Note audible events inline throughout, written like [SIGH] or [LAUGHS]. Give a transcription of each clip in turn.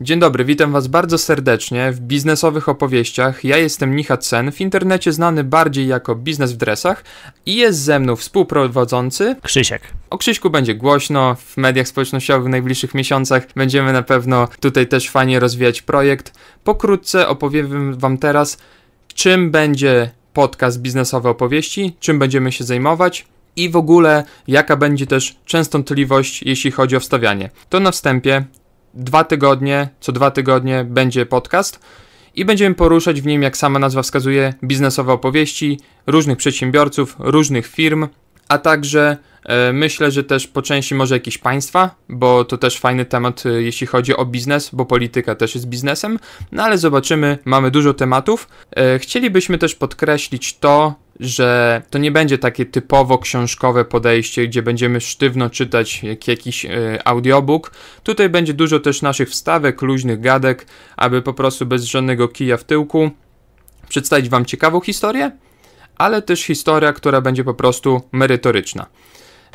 Dzień dobry, witam Was bardzo serdecznie w biznesowych opowieściach. Ja jestem Nicha Sen, w internecie znany bardziej jako Biznes w Dresach i jest ze mną współprowadzący Krzysiek. O Krzyśku będzie głośno w mediach społecznościowych w najbliższych miesiącach. Będziemy na pewno tutaj też fajnie rozwijać projekt. Pokrótce opowiem Wam teraz, czym będzie podcast Biznesowe Opowieści, czym będziemy się zajmować, i w ogóle jaka będzie też częstotliwość, jeśli chodzi o wstawianie. To na wstępie dwa tygodnie, co dwa tygodnie będzie podcast i będziemy poruszać w nim, jak sama nazwa wskazuje, biznesowe opowieści różnych przedsiębiorców, różnych firm, a także e, myślę, że też po części może jakieś państwa, bo to też fajny temat, e, jeśli chodzi o biznes, bo polityka też jest biznesem, no ale zobaczymy, mamy dużo tematów. E, chcielibyśmy też podkreślić to, że to nie będzie takie typowo książkowe podejście, gdzie będziemy sztywno czytać jak jakiś e, audiobook. Tutaj będzie dużo też naszych wstawek, luźnych gadek, aby po prostu bez żadnego kija w tyłku przedstawić Wam ciekawą historię, ale też historia, która będzie po prostu merytoryczna.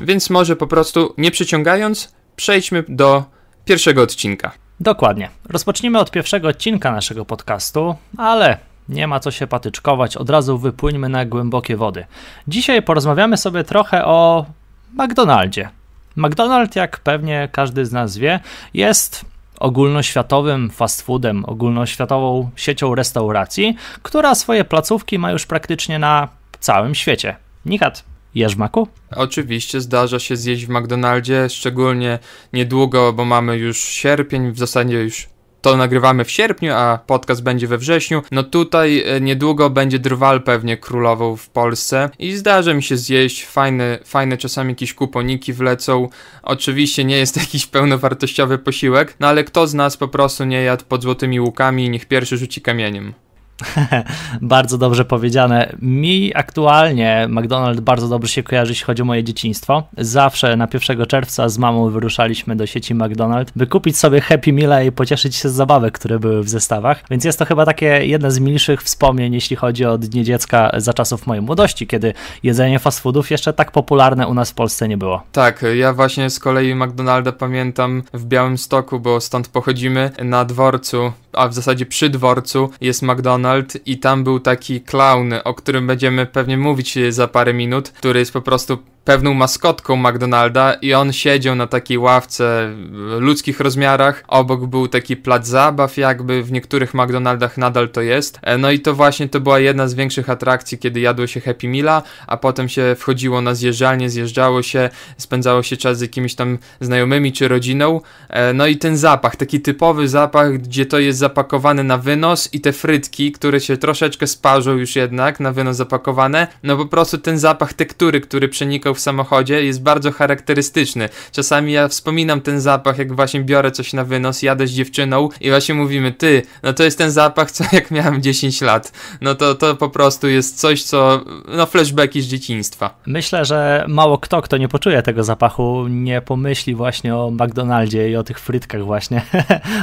Więc może po prostu, nie przyciągając, przejdźmy do pierwszego odcinka. Dokładnie. Rozpoczniemy od pierwszego odcinka naszego podcastu, ale nie ma co się patyczkować, od razu wypłyńmy na głębokie wody. Dzisiaj porozmawiamy sobie trochę o McDonaldzie. McDonald, jak pewnie każdy z nas wie, jest ogólnoświatowym fast foodem, ogólnoświatową siecią restauracji, która swoje placówki ma już praktycznie na całym świecie. Nikat, jesz maku? Oczywiście zdarza się zjeść w McDonaldzie, szczególnie niedługo, bo mamy już sierpień, w zasadzie już to nagrywamy w sierpniu, a podcast będzie we wrześniu, no tutaj e, niedługo będzie drwal pewnie królował w Polsce i zdarza mi się zjeść, fajne, fajne czasami jakieś kuponiki wlecą, oczywiście nie jest [LAUGHS] jakiś pełnowartościowy posiłek, no ale kto z nas po prostu nie jadł pod złotymi łukami i niech pierwszy rzuci kamieniem. [LAUGHS] bardzo dobrze powiedziane. Mi aktualnie McDonald's bardzo dobrze się kojarzy, jeśli chodzi o moje dzieciństwo. Zawsze na 1 czerwca z mamą wyruszaliśmy do sieci McDonald's, by kupić sobie Happy Meal'a i pocieszyć się z zabawek, które były w zestawach. Więc jest to chyba takie jedne z milszych wspomnień, jeśli chodzi o Dnie Dziecka za czasów mojej młodości, kiedy jedzenie fast foodów jeszcze tak popularne u nas w Polsce nie było. Tak, ja właśnie z kolei McDonalda pamiętam w Białym Stoku, bo stąd pochodzimy, na dworcu, a w zasadzie przy dworcu jest McDonald's i tam był taki clown, o którym będziemy pewnie mówić za parę minut, który jest po prostu pewną maskotką McDonalda i on siedział na takiej ławce w ludzkich rozmiarach. Obok był taki plac zabaw, jakby w niektórych McDonaldach nadal to jest. E, no i to właśnie to była jedna z większych atrakcji, kiedy jadło się Happy Meala, a potem się wchodziło na zjeżdżalnię, zjeżdżało się, spędzało się czas z jakimiś tam znajomymi czy rodziną. E, no i ten zapach, taki typowy zapach, gdzie to jest zapakowane na wynos i te frytki, które się troszeczkę sparzą już jednak na wynos zapakowane, no po prostu ten zapach tektury, który przenikał w samochodzie jest bardzo charakterystyczny. Czasami ja wspominam ten zapach, jak właśnie biorę coś na wynos, jadę z dziewczyną i właśnie mówimy, ty, no to jest ten zapach, co jak miałem 10 lat. No to, to po prostu jest coś, co, no flashbacki z dzieciństwa. Myślę, że mało kto, kto nie poczuje tego zapachu, nie pomyśli właśnie o McDonaldzie i o tych frytkach właśnie [LAUGHS]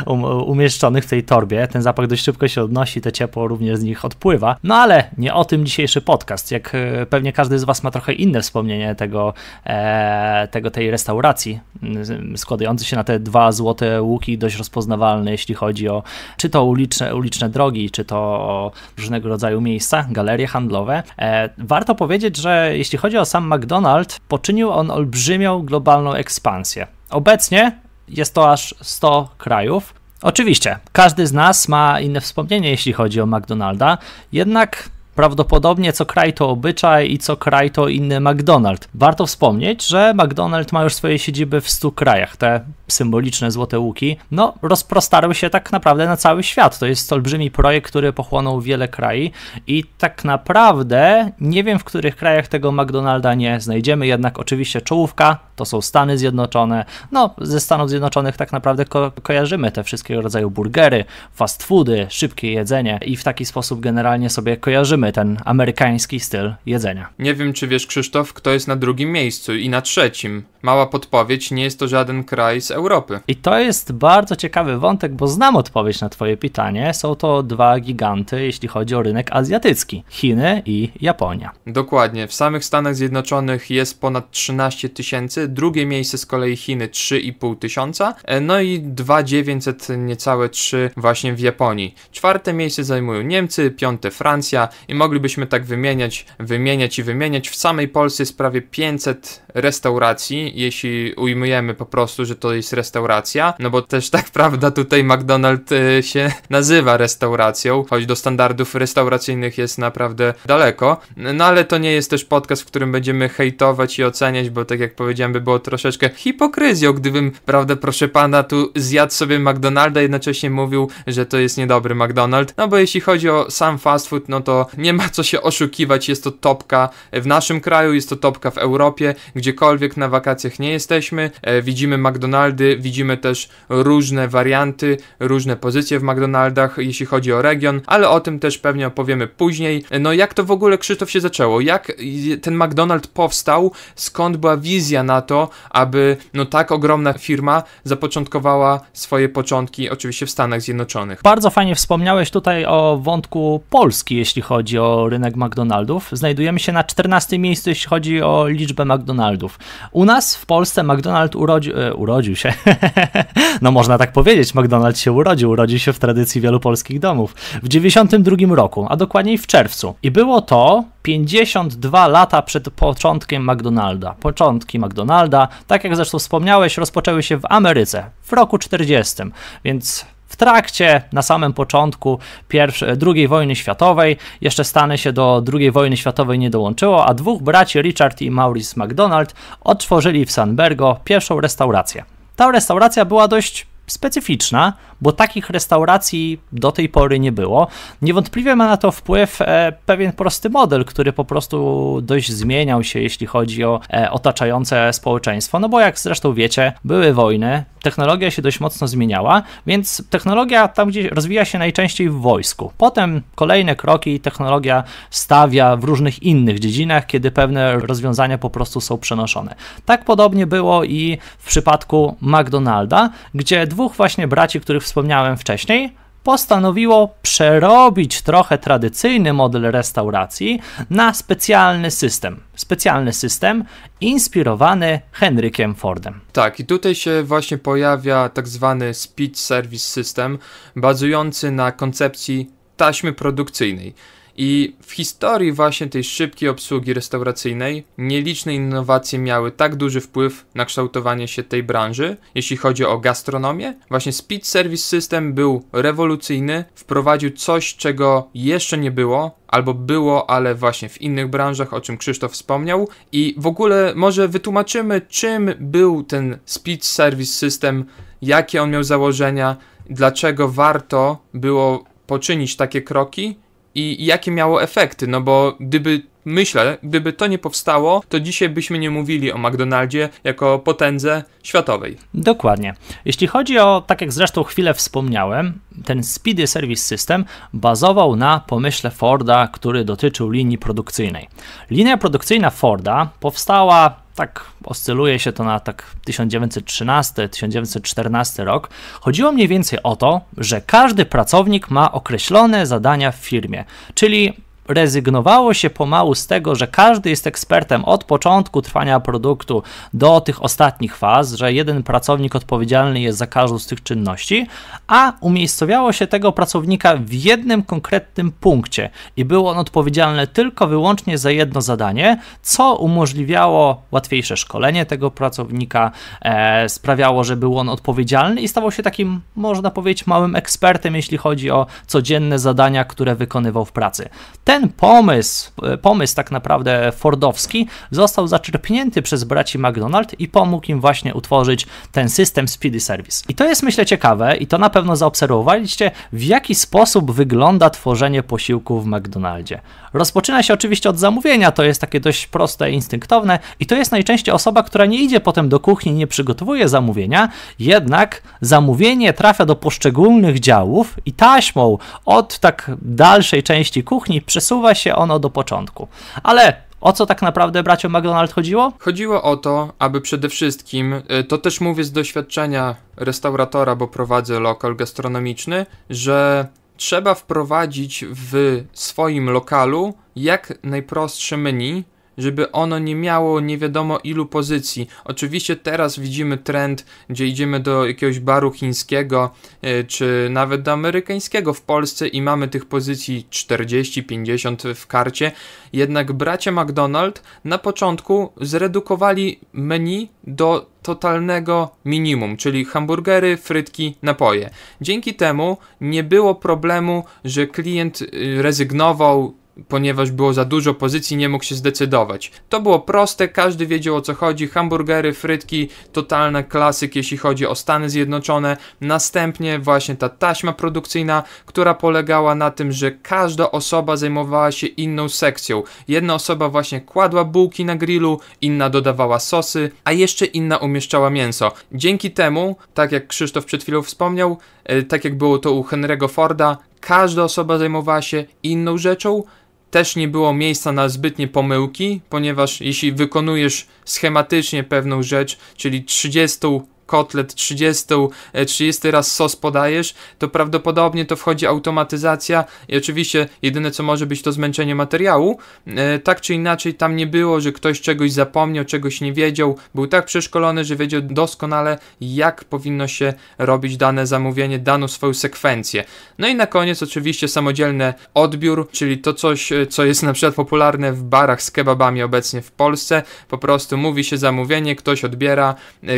um, umieszczonych w tej torbie. Ten zapach dość szybko się odnosi, to ciepło również z nich odpływa. No ale nie o tym dzisiejszy podcast. Jak e, pewnie każdy z Was ma trochę inne wspomnienie tego, e, tego tej restauracji, mm, składający się na te dwa złote łuki, dość rozpoznawalne, jeśli chodzi o czy to uliczne, uliczne drogi, czy to różnego rodzaju miejsca, galerie handlowe. E, warto powiedzieć, że jeśli chodzi o sam McDonald's, poczynił on olbrzymią globalną ekspansję. Obecnie jest to aż 100 krajów. Oczywiście, każdy z nas ma inne wspomnienie, jeśli chodzi o McDonalda, jednak Prawdopodobnie co kraj to obyczaj i co kraj to inny McDonald's. Warto wspomnieć, że McDonald's ma już swoje siedziby w 100 krajach. Te symboliczne złote łuki, no rozprostarły się tak naprawdę na cały świat. To jest olbrzymi projekt, który pochłonął wiele krajów i tak naprawdę nie wiem, w których krajach tego McDonalda nie znajdziemy, jednak oczywiście czołówka to są Stany Zjednoczone. No, ze Stanów Zjednoczonych tak naprawdę ko kojarzymy te wszystkiego rodzaju burgery, fast foody, szybkie jedzenie i w taki sposób generalnie sobie kojarzymy ten amerykański styl jedzenia. Nie wiem, czy wiesz, Krzysztof, kto jest na drugim miejscu i na trzecim. Mała podpowiedź, nie jest to żaden kraj z Europy. I to jest bardzo ciekawy wątek, bo znam odpowiedź na Twoje pytanie. Są to dwa giganty, jeśli chodzi o rynek azjatycki: Chiny i Japonia. Dokładnie. W samych Stanach Zjednoczonych jest ponad 13 tysięcy, drugie miejsce z kolei Chiny 3,5 tysiąca, e, no i 2,900, niecałe 3 właśnie w Japonii. Czwarte miejsce zajmują Niemcy, piąte Francja i moglibyśmy tak wymieniać, wymieniać i wymieniać. W samej Polsce jest prawie 500 restauracji, jeśli ujmujemy po prostu, że to jest być restauracja, no bo też tak [LAUGHS] prawda tutaj McDonald's y, się nazywa restauracją, choć do standardów restauracyjnych jest naprawdę daleko. No ale to nie jest też podcast, w którym będziemy hejtować i oceniać, bo tak jak powiedziałem, by było troszeczkę hipokryzją, gdybym, prawda, proszę pana, tu zjadł sobie McDonalda jednocześnie mówił, że to jest niedobry McDonald's. No bo jeśli chodzi o sam fast food, no to nie ma co się oszukiwać, jest to topka w naszym kraju, jest to topka w Europie, gdziekolwiek na wakacjach nie jesteśmy, e, widzimy McDonald's McDonaldy. Widzimy też różne warianty, różne pozycje w McDonaldach, jeśli chodzi o region, ale o tym też pewnie opowiemy później. No jak to w ogóle Krzysztof się zaczęło? Jak ten McDonald powstał? Skąd była wizja na to, aby no tak ogromna firma zapoczątkowała swoje początki oczywiście w Stanach Zjednoczonych? Bardzo fajnie wspomniałeś tutaj o wątku Polski, jeśli chodzi o rynek McDonaldów. Znajdujemy się na 14 miejscu, jeśli chodzi o liczbę McDonaldów. U nas w Polsce McDonald urodzi e, urodził się się. [LAUGHS] no można tak powiedzieć, McDonald's się urodził, urodził się w tradycji wielu polskich domów. W 92 roku, a dokładniej w czerwcu. I było to 52 lata przed początkiem McDonalda. Początki McDonalda, tak jak zresztą wspomniałeś, rozpoczęły się w Ameryce w roku 40, więc w trakcie, na samym początku II wojny światowej, jeszcze Stany się do II wojny światowej nie dołączyło, a dwóch braci Richard i Maurice McDonald otworzyli w Sanbergo pierwszą restaurację. Ta restauracja była dość specyficzna, bo takich restauracji do tej pory nie było. Niewątpliwie ma na to wpływ e, pewien prosty model, który po prostu dość zmieniał się, jeśli chodzi o e, otaczające społeczeństwo. No bo jak zresztą wiecie, były wojny, technologia się dość mocno zmieniała, więc technologia tam gdzie rozwija się najczęściej w wojsku. Potem kolejne kroki technologia stawia w różnych innych dziedzinach, kiedy pewne rozwiązania po prostu są przenoszone. Tak podobnie było i w przypadku McDonalda, gdzie dwóch właśnie braci, których wspomniałem wcześniej, postanowiło przerobić trochę tradycyjny model restauracji na specjalny system. Specjalny system inspirowany Henrykiem Fordem. Tak, i tutaj się właśnie pojawia tak zwany speed service system, bazujący na koncepcji taśmy produkcyjnej. I w historii właśnie tej szybkiej obsługi restauracyjnej nieliczne innowacje miały tak duży wpływ na kształtowanie się tej branży, jeśli chodzi o gastronomię. Właśnie Speed Service System był rewolucyjny, wprowadził coś, czego jeszcze nie było, albo było, ale właśnie w innych branżach, o czym Krzysztof wspomniał. I w ogóle może wytłumaczymy, czym był ten Speed Service System, jakie on miał założenia, dlaczego warto było poczynić takie kroki i, jakie miało efekty, no bo gdyby Myślę, gdyby to nie powstało, to dzisiaj byśmy nie mówili o McDonaldzie jako potędze światowej. Dokładnie. Jeśli chodzi o, tak jak zresztą chwilę wspomniałem, ten Speedy Service System bazował na pomyśle Forda, który dotyczył linii produkcyjnej. Linia produkcyjna Forda powstała tak oscyluje się to na tak 1913-1914 rok, chodziło mniej więcej o to, że każdy pracownik ma określone zadania w firmie, czyli rezygnowało się pomału z tego, że każdy jest ekspertem od początku trwania produktu do tych ostatnich faz, że jeden pracownik odpowiedzialny jest za każdą z tych czynności, a umiejscowiało się tego pracownika w jednym konkretnym punkcie i był on odpowiedzialny tylko wyłącznie za jedno zadanie, co umożliwiało łatwiejsze szkolenie tego pracownika, e, sprawiało, że był on odpowiedzialny i stawał się takim, można powiedzieć, małym ekspertem, jeśli chodzi o codzienne zadania, które wykonywał w pracy ten pomysł, e, pomysł tak naprawdę fordowski, został zaczerpnięty przez braci McDonald i pomógł im właśnie utworzyć ten system Speedy Service. I to jest myślę ciekawe i to na pewno zaobserwowaliście, w jaki sposób wygląda tworzenie posiłku w McDonaldzie. Rozpoczyna się oczywiście od zamówienia, to jest takie dość proste, instynktowne i to jest najczęściej osoba, która nie idzie potem do kuchni, nie przygotowuje zamówienia, jednak zamówienie trafia do poszczególnych działów i taśmą od tak dalszej części kuchni przez przesuwa się ono do początku. Ale o co tak naprawdę braciom McDonald chodziło? Chodziło o to, aby przede wszystkim, y, to też mówię z doświadczenia restauratora, bo prowadzę lokal gastronomiczny, że trzeba wprowadzić w swoim lokalu jak najprostsze menu, żeby ono nie miało nie wiadomo ilu pozycji. Oczywiście teraz widzimy trend, gdzie idziemy do jakiegoś baru chińskiego e, czy nawet do amerykańskiego w Polsce i mamy tych pozycji 40-50 w karcie. Jednak bracia McDonald na początku zredukowali menu do totalnego minimum, czyli hamburgery, frytki, napoje. Dzięki temu nie było problemu, że klient y, rezygnował ponieważ było za dużo pozycji, nie mógł się zdecydować. To było proste, każdy wiedział o co chodzi, hamburgery, frytki, totalna klasyk jeśli chodzi o Stany Zjednoczone. Następnie właśnie ta taśma produkcyjna, która polegała na tym, że każda osoba zajmowała się inną sekcją. Jedna osoba właśnie kładła bułki na grillu, inna dodawała sosy, a jeszcze inna umieszczała mięso. Dzięki temu, tak jak Krzysztof przed chwilą wspomniał, e, tak jak było to u Henry'ego Forda, każda osoba zajmowała się inną rzeczą, też nie było miejsca na zbytnie pomyłki, ponieważ jeśli wykonujesz schematycznie pewną rzecz, czyli 30 kotlet 30, 30 e, raz sos podajesz, to prawdopodobnie to wchodzi automatyzacja i oczywiście jedyne co może być to zmęczenie materiału. E, tak czy inaczej tam nie było, że ktoś czegoś zapomniał, czegoś nie wiedział, był tak przeszkolony, że wiedział doskonale jak powinno się robić dane zamówienie, daną swoją sekwencję. No i na koniec oczywiście samodzielny odbiór, czyli to coś, e, co jest na przykład popularne w barach z kebabami obecnie w Polsce, po prostu mówi się zamówienie, ktoś odbiera,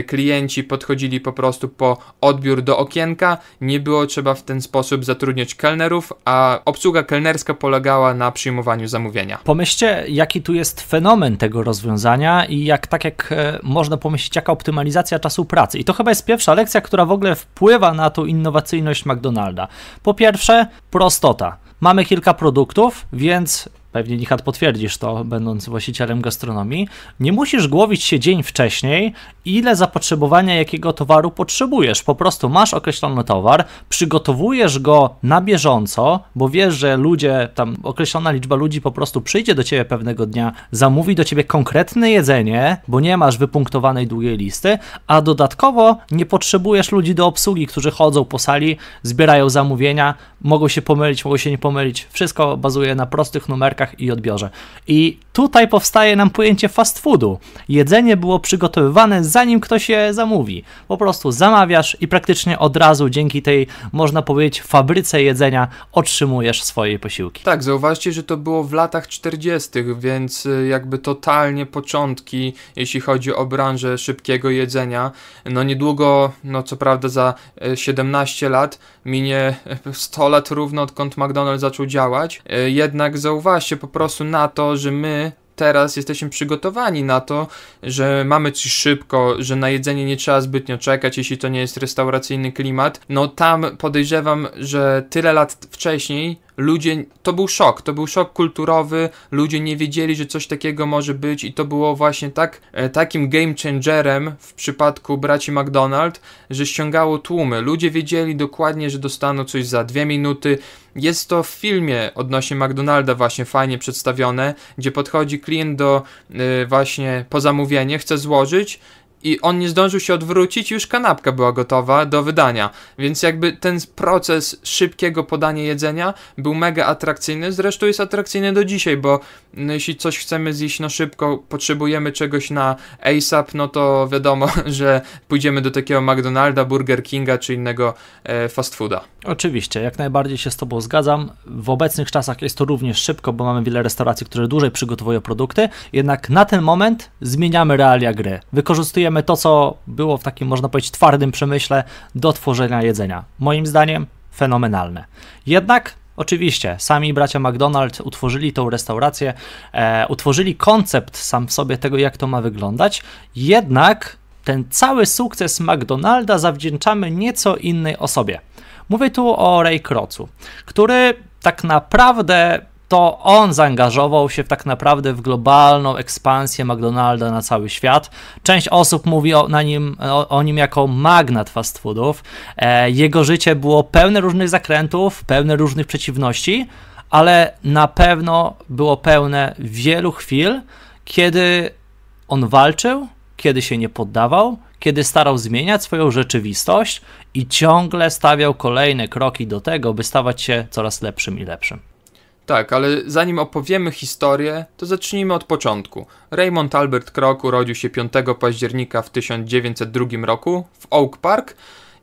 klienci pod podchodzili po prostu po odbiór do okienka, nie było trzeba w ten sposób zatrudniać kelnerów, a obsługa kelnerska polegała na przyjmowaniu zamówienia. Pomyślcie, jaki tu jest fenomen tego rozwiązania i jak tak jak e, można pomyśleć, jaka optymalizacja czasu pracy. I to chyba jest pierwsza lekcja, która w ogóle wpływa na tą innowacyjność McDonalda. Po pierwsze, prostota mamy kilka produktów, więc pewnie Nihat potwierdzisz to, będąc właścicielem gastronomii, nie musisz głowić się dzień wcześniej, ile zapotrzebowania jakiego towaru potrzebujesz. Po prostu masz określony towar, przygotowujesz go na bieżąco, bo wiesz, że ludzie, tam określona liczba ludzi po prostu przyjdzie do ciebie pewnego dnia, zamówi do ciebie konkretne jedzenie, bo nie masz wypunktowanej długiej listy, a dodatkowo nie potrzebujesz ludzi do obsługi, którzy chodzą po sali, zbierają zamówienia, mogą się pomylić, mogą się nie pomylić. Wszystko bazuje na prostych numerkach sklepikach i odbiorze. I Tutaj powstaje nam pojęcie fast foodu. Jedzenie było przygotowywane zanim ktoś je zamówi. Po prostu zamawiasz i praktycznie od razu dzięki tej, można powiedzieć, fabryce jedzenia otrzymujesz swoje posiłki. Tak, zauważcie, że to było w latach 40., więc y, jakby totalnie początki, jeśli chodzi o branżę szybkiego jedzenia. No niedługo, no co prawda za 17 e, lat minie 100 e, lat równo odkąd McDonald's zaczął działać. E, jednak zauważcie po prostu na to, że my teraz jesteśmy przygotowani na to, że mamy coś szybko, że na jedzenie nie trzeba zbytnio czekać, jeśli to nie jest restauracyjny klimat, no tam podejrzewam, że tyle lat wcześniej ludzie, to był szok, to był szok kulturowy, ludzie nie wiedzieli, że coś takiego może być i to było właśnie tak, e, takim game changerem w przypadku braci McDonald, że ściągało tłumy. Ludzie wiedzieli dokładnie, że dostaną coś za dwie minuty. Jest to w filmie odnośnie McDonalda właśnie fajnie przedstawione, gdzie podchodzi klient do e, właśnie po zamówienie, chce złożyć i on nie zdążył się odwrócić, już kanapka była gotowa do wydania. Więc jakby ten proces szybkiego podania jedzenia był mega atrakcyjny. Zresztą jest atrakcyjny do dzisiaj, bo no, jeśli coś chcemy zjeść no szybko, potrzebujemy czegoś na ASAP, no to wiadomo, [LAUGHS] że pójdziemy do takiego McDonalda, Burger Kinga czy innego e, fast fooda. Oczywiście, jak najbardziej się z Tobą zgadzam. W obecnych czasach jest to również szybko, bo mamy wiele restauracji, które dłużej przygotowują produkty. Jednak na ten moment zmieniamy realia gry. Wykorzystujemy wykorzystujemy to, co było w takim, można powiedzieć, twardym przemyśle do tworzenia jedzenia. Moim zdaniem fenomenalne. Jednak Oczywiście, sami bracia McDonald utworzyli tą restaurację, e, utworzyli koncept sam w sobie tego, jak to ma wyglądać, jednak ten cały sukces McDonalda zawdzięczamy nieco innej osobie. Mówię tu o Ray Krocu, który tak naprawdę to on zaangażował się tak naprawdę w globalną ekspansję McDonalda na cały świat. Część osób mówi o, na nim, o, o nim jako magnat fast foodów. E, jego życie było pełne różnych zakrętów, pełne różnych przeciwności, ale na pewno było pełne wielu chwil, kiedy on walczył, kiedy się nie poddawał, kiedy starał zmieniać swoją rzeczywistość i ciągle stawiał kolejne kroki do tego, by stawać się coraz lepszym i lepszym. Tak, ale zanim opowiemy historię, to zacznijmy od początku. Raymond Albert Kroc urodził się 5 października w 1902 roku w Oak Park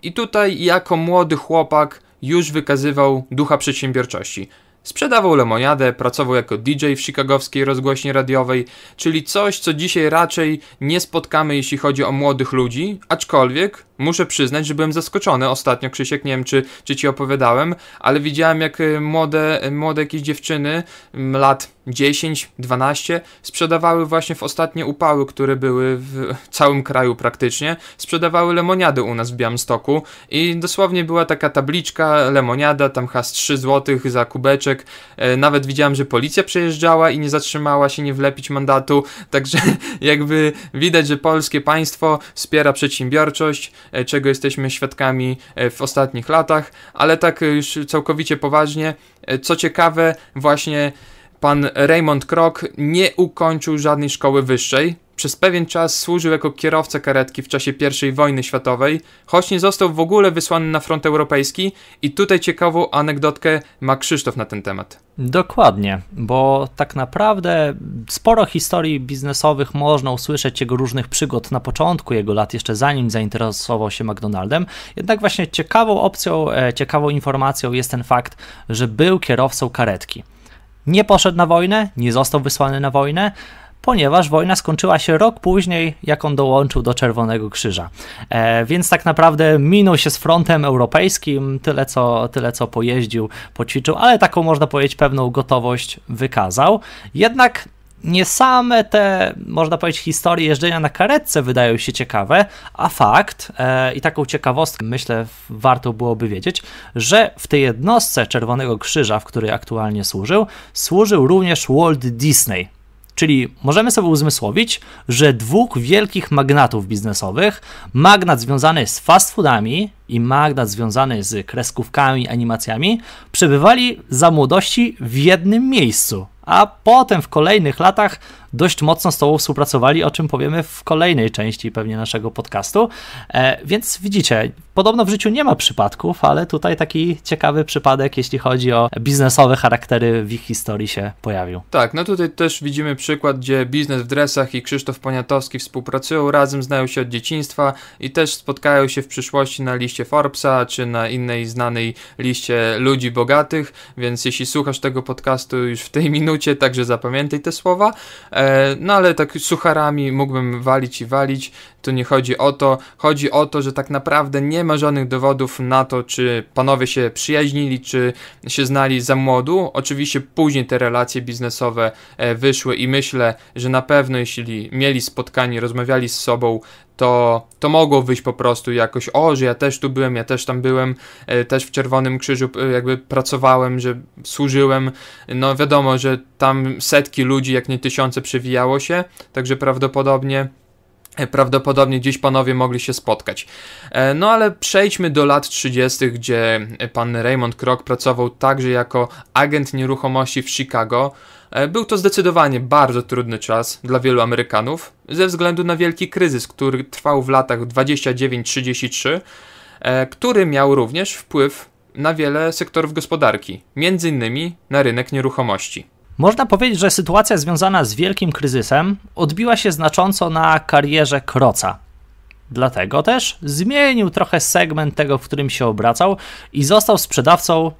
i tutaj jako młody chłopak już wykazywał ducha przedsiębiorczości. Sprzedawał lemoniadę, pracował jako DJ w chicagowskiej rozgłośni radiowej, czyli coś, co dzisiaj raczej nie spotkamy, jeśli chodzi o młodych ludzi, aczkolwiek Muszę przyznać, że byłem zaskoczony ostatnio, Krzysiek, nie wiem czy, czy ci opowiadałem, ale widziałem jak y, młode, y, młode jakieś dziewczyny, mm, lat 10, 12, sprzedawały właśnie w ostatnie upały, które były w całym kraju praktycznie, sprzedawały lemoniady u nas w Białymstoku i dosłownie była taka tabliczka lemoniada, tam has 3 zł za kubeczek, e, nawet widziałem, że policja przejeżdżała i nie zatrzymała się, nie wlepić mandatu, [LAUGHS] także jakby widać, że polskie państwo wspiera przedsiębiorczość, E, czego jesteśmy świadkami e, w ostatnich latach, ale tak e, już całkowicie poważnie, co ciekawe, właśnie pan Raymond Krok nie ukończył żadnej szkoły wyższej, przez pewien czas służył jako kierowca karetki w czasie I wojny światowej, choć nie został w ogóle wysłany na front europejski i tutaj ciekawą anegdotkę ma Krzysztof na ten temat. Dokładnie, bo tak naprawdę sporo historii biznesowych można usłyszeć jego różnych przygód na początku jego lat, jeszcze zanim zainteresował się McDonaldem. Jednak właśnie ciekawą opcją, e, ciekawą informacją jest ten fakt, że był kierowcą karetki. Nie poszedł na wojnę, nie został wysłany na wojnę, ponieważ wojna skończyła się rok później, jak on dołączył do Czerwonego Krzyża. E, więc tak naprawdę minął się z frontem europejskim, tyle co, tyle co pojeździł, poćwiczył, ale taką można powiedzieć pewną gotowość wykazał. Jednak nie same te, można powiedzieć, historie jeżdżenia na karetce wydają się ciekawe, a fakt, e, i taką ciekawostkę myślę warto byłoby wiedzieć, że w tej jednostce Czerwonego Krzyża, w której aktualnie służył, służył również Walt Disney. Czyli możemy sobie uzmysłowić, że dwóch wielkich magnatów biznesowych, magnat związany z fast foodami i magnat związany z kreskówkami, animacjami, przebywali za młodości w jednym miejscu, a potem w kolejnych latach dość mocno z Tobą współpracowali, o czym powiemy w kolejnej części pewnie naszego podcastu. E, więc widzicie, Podobno w życiu nie ma przypadków, ale tutaj taki ciekawy przypadek, jeśli chodzi o biznesowe charaktery w ich historii się pojawił. Tak, no tutaj też widzimy przykład, gdzie biznes w dresach i Krzysztof Poniatowski współpracują razem, znają się od dzieciństwa i też spotkają się w przyszłości na liście Forbesa czy na innej znanej liście ludzi bogatych, więc jeśli słuchasz tego podcastu już w tej minucie, także zapamiętaj te słowa. E, no ale tak sucharami mógłbym walić i walić, Tu nie chodzi o to. Chodzi o to, że tak naprawdę nie ma żadnych dowodów na to, czy panowie się przyjaźnili, czy się znali za młodu. Oczywiście później te relacje biznesowe e, wyszły i myślę, że na pewno jeśli mieli spotkanie, rozmawiali z sobą, to, to mogło wyjść po prostu jakoś, o, że ja też tu byłem, ja też tam byłem, e, też w Czerwonym Krzyżu e, jakby pracowałem, że służyłem. No wiadomo, że tam setki ludzi, jak nie tysiące przewijało się, także prawdopodobnie E, prawdopodobnie gdzieś panowie mogli się spotkać. E, no ale przejdźmy do lat 30., gdzie pan Raymond Kroc pracował także jako agent nieruchomości w Chicago. E, był to zdecydowanie bardzo trudny czas dla wielu Amerykanów ze względu na wielki kryzys, który trwał w latach 29-33, który miał również wpływ na wiele sektorów gospodarki, między innymi na rynek nieruchomości. Można powiedzieć, że sytuacja związana z wielkim kryzysem odbiła się znacząco na karierze Kroca. Dlatego też zmienił trochę segment tego, w którym się obracał i został sprzedawcą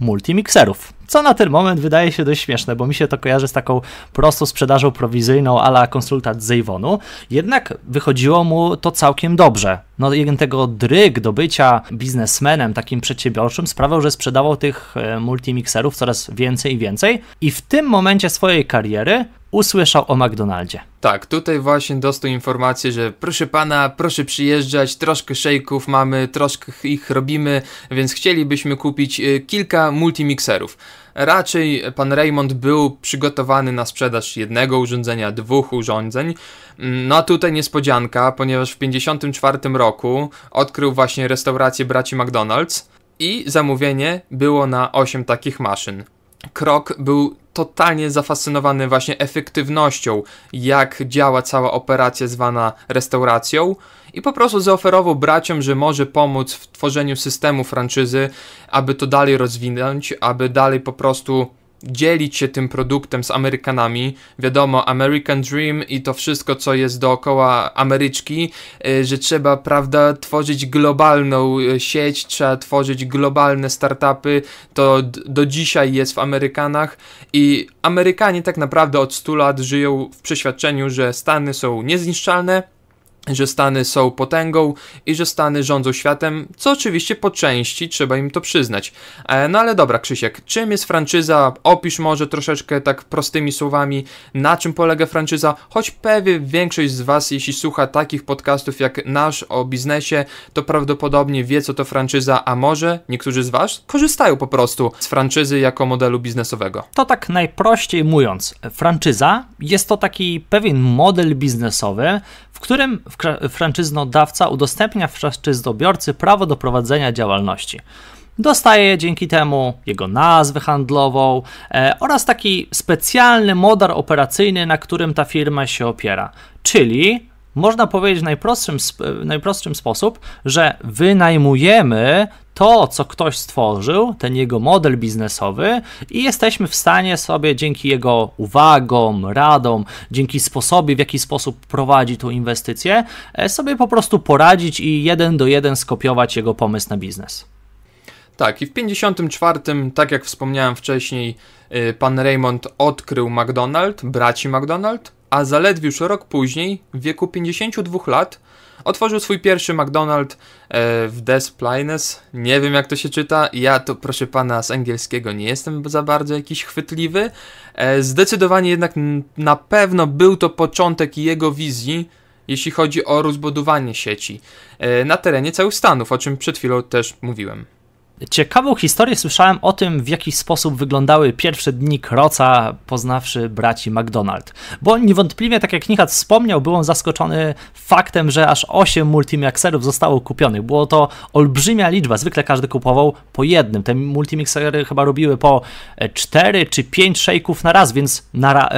multimikserów. Co na ten moment wydaje się dość śmieszne, bo mi się to kojarzy z taką prostą sprzedażą prowizyjną ala konsultant z Avonu. Jednak wychodziło mu to całkiem dobrze. No tego dryg do bycia biznesmenem takim przedsiębiorczym sprawiał, że sprzedawał tych e, multimikserów coraz więcej i więcej i w tym momencie swojej kariery usłyszał o McDonaldzie. Tak, tutaj właśnie dostał informację, że proszę pana, proszę przyjeżdżać, troszkę szejków mamy, troszkę ich robimy, więc chcielibyśmy kupić y, kilka multimikserów. Raczej pan Raymond był przygotowany na sprzedaż jednego urządzenia, dwóch urządzeń. Mm, no a tutaj niespodzianka, ponieważ w 1954 roku odkrył właśnie restaurację braci McDonald's i zamówienie było na 8 takich maszyn. Krok był totalnie zafascynowany właśnie efektywnością, jak działa cała operacja zwana restauracją i po prostu zaoferował braciom, że może pomóc w tworzeniu systemu franczyzy, aby to dalej rozwinąć, aby dalej po prostu dzielić się tym produktem z Amerykanami. Wiadomo, American Dream i to wszystko, co jest dookoła Ameryczki, y, że trzeba, prawda, tworzyć globalną y, sieć, trzeba tworzyć globalne startupy. To do dzisiaj jest w Amerykanach i Amerykanie tak naprawdę od 100 lat żyją w przeświadczeniu, że Stany są niezniszczalne że Stany są potęgą i że Stany rządzą światem, co oczywiście po części trzeba im to przyznać. E, no ale dobra, Krzysiek, czym jest franczyza? Opisz może troszeczkę tak prostymi słowami, na czym polega franczyza, choć pewnie większość z Was, jeśli słucha takich podcastów jak nasz o biznesie, to prawdopodobnie wie, co to franczyza, a może niektórzy z Was korzystają po prostu z franczyzy jako modelu biznesowego. To tak najprościej mówiąc, franczyza jest to taki pewien model biznesowy, w którym franczyznodawca udostępnia franczyzdobiorcy prawo do prowadzenia działalności. Dostaje dzięki temu jego nazwę handlową e, oraz taki specjalny modar operacyjny, na którym ta firma się opiera. Czyli można powiedzieć w najprostszym, najprostszym sposób, że wynajmujemy to, co ktoś stworzył, ten jego model biznesowy, i jesteśmy w stanie sobie dzięki jego uwagom, radom, dzięki sposobie, w jaki sposób prowadzi tą inwestycję, e, sobie po prostu poradzić i jeden do jeden skopiować jego pomysł na biznes. Tak, i w 54, tak jak wspomniałem wcześniej, y, pan Raymond odkrył McDonald, braci McDonald, a zaledwie już rok później, w wieku 52 lat, Otworzył swój pierwszy McDonald's e, w Des Plaines. Nie wiem jak to się czyta. Ja to proszę pana z angielskiego nie jestem za bardzo jakiś chwytliwy. E, zdecydowanie jednak na pewno był to początek jego wizji jeśli chodzi o rozbudowanie sieci e, na terenie całych Stanów, o czym przed chwilą też mówiłem. Ciekawą historię słyszałem o tym, w jaki sposób wyglądały pierwsze dni Kroca, poznawszy braci McDonald. Bo niewątpliwie, tak jak Nihat wspomniał, byłem zaskoczony faktem, że aż 8 multimixerów zostało kupionych. Było to olbrzymia liczba, zwykle każdy kupował po jednym. Te multimixery chyba robiły po 4 e, czy 5 szejków na raz, więc na ra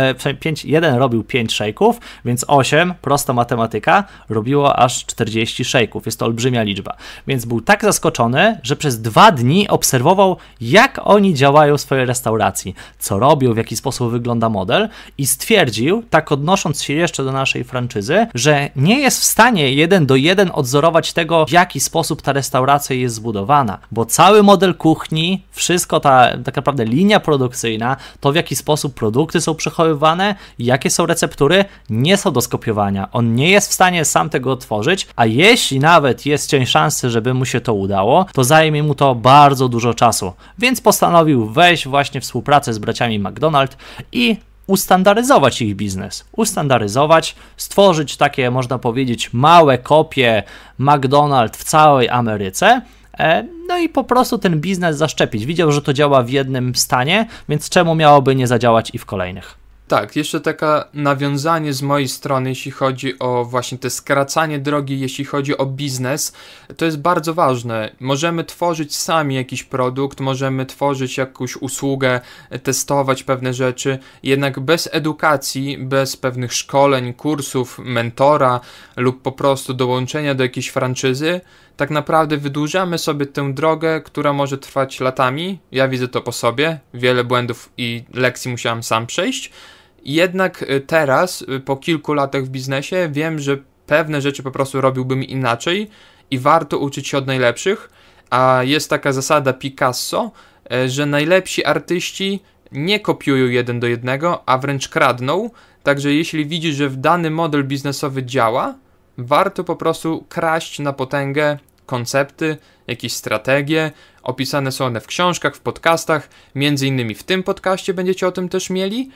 5, e, jeden robił 5 szejków, więc 8, prosta matematyka, robiło aż 40 szejków. Jest to olbrzymia liczba. Więc był tak zaskoczony, że przez dwa dni obserwował, jak oni działają w swojej restauracji, co robią, w jaki sposób wygląda model i stwierdził, tak odnosząc się jeszcze do naszej franczyzy, że nie jest w stanie jeden do jeden odzorować tego, w jaki sposób ta restauracja jest zbudowana, bo cały model kuchni, wszystko ta tak naprawdę linia produkcyjna, to w jaki sposób produkty są przechowywane, jakie są receptury, nie są do skopiowania. On nie jest w stanie sam tego otworzyć, a jeśli nawet jest cień szansy, żeby mu się to udało, to zajmie mu to bardzo dużo czasu, więc postanowił wejść właśnie w współpracę z braciami McDonald i ustandaryzować ich biznes. Ustandaryzować, stworzyć takie, można powiedzieć, małe kopie McDonald w całej Ameryce. E, no i po prostu ten biznes zaszczepić. Widział, że to działa w jednym stanie, więc czemu miałoby nie zadziałać i w kolejnych? Tak, jeszcze taka nawiązanie z mojej strony, jeśli chodzi o właśnie te skracanie drogi, jeśli chodzi o biznes, to jest bardzo ważne. Możemy tworzyć sami jakiś produkt, możemy tworzyć jakąś usługę, testować pewne rzeczy, jednak bez edukacji, bez pewnych szkoleń, kursów, mentora lub po prostu dołączenia do jakiejś franczyzy, tak naprawdę wydłużamy sobie tę drogę, która może trwać latami. Ja widzę to po sobie, wiele błędów i lekcji musiałem sam przejść jednak y, teraz, y, po kilku latach w biznesie, wiem, że pewne rzeczy po prostu robiłbym inaczej i warto uczyć się od najlepszych. A jest taka zasada Picasso, y, że najlepsi artyści nie kopiują jeden do jednego, a wręcz kradną. Także jeśli widzisz, że w dany model biznesowy działa, warto po prostu kraść na potęgę koncepty, jakieś strategie. Opisane są one w książkach, w podcastach, między innymi w tym podcaście będziecie o tym też mieli.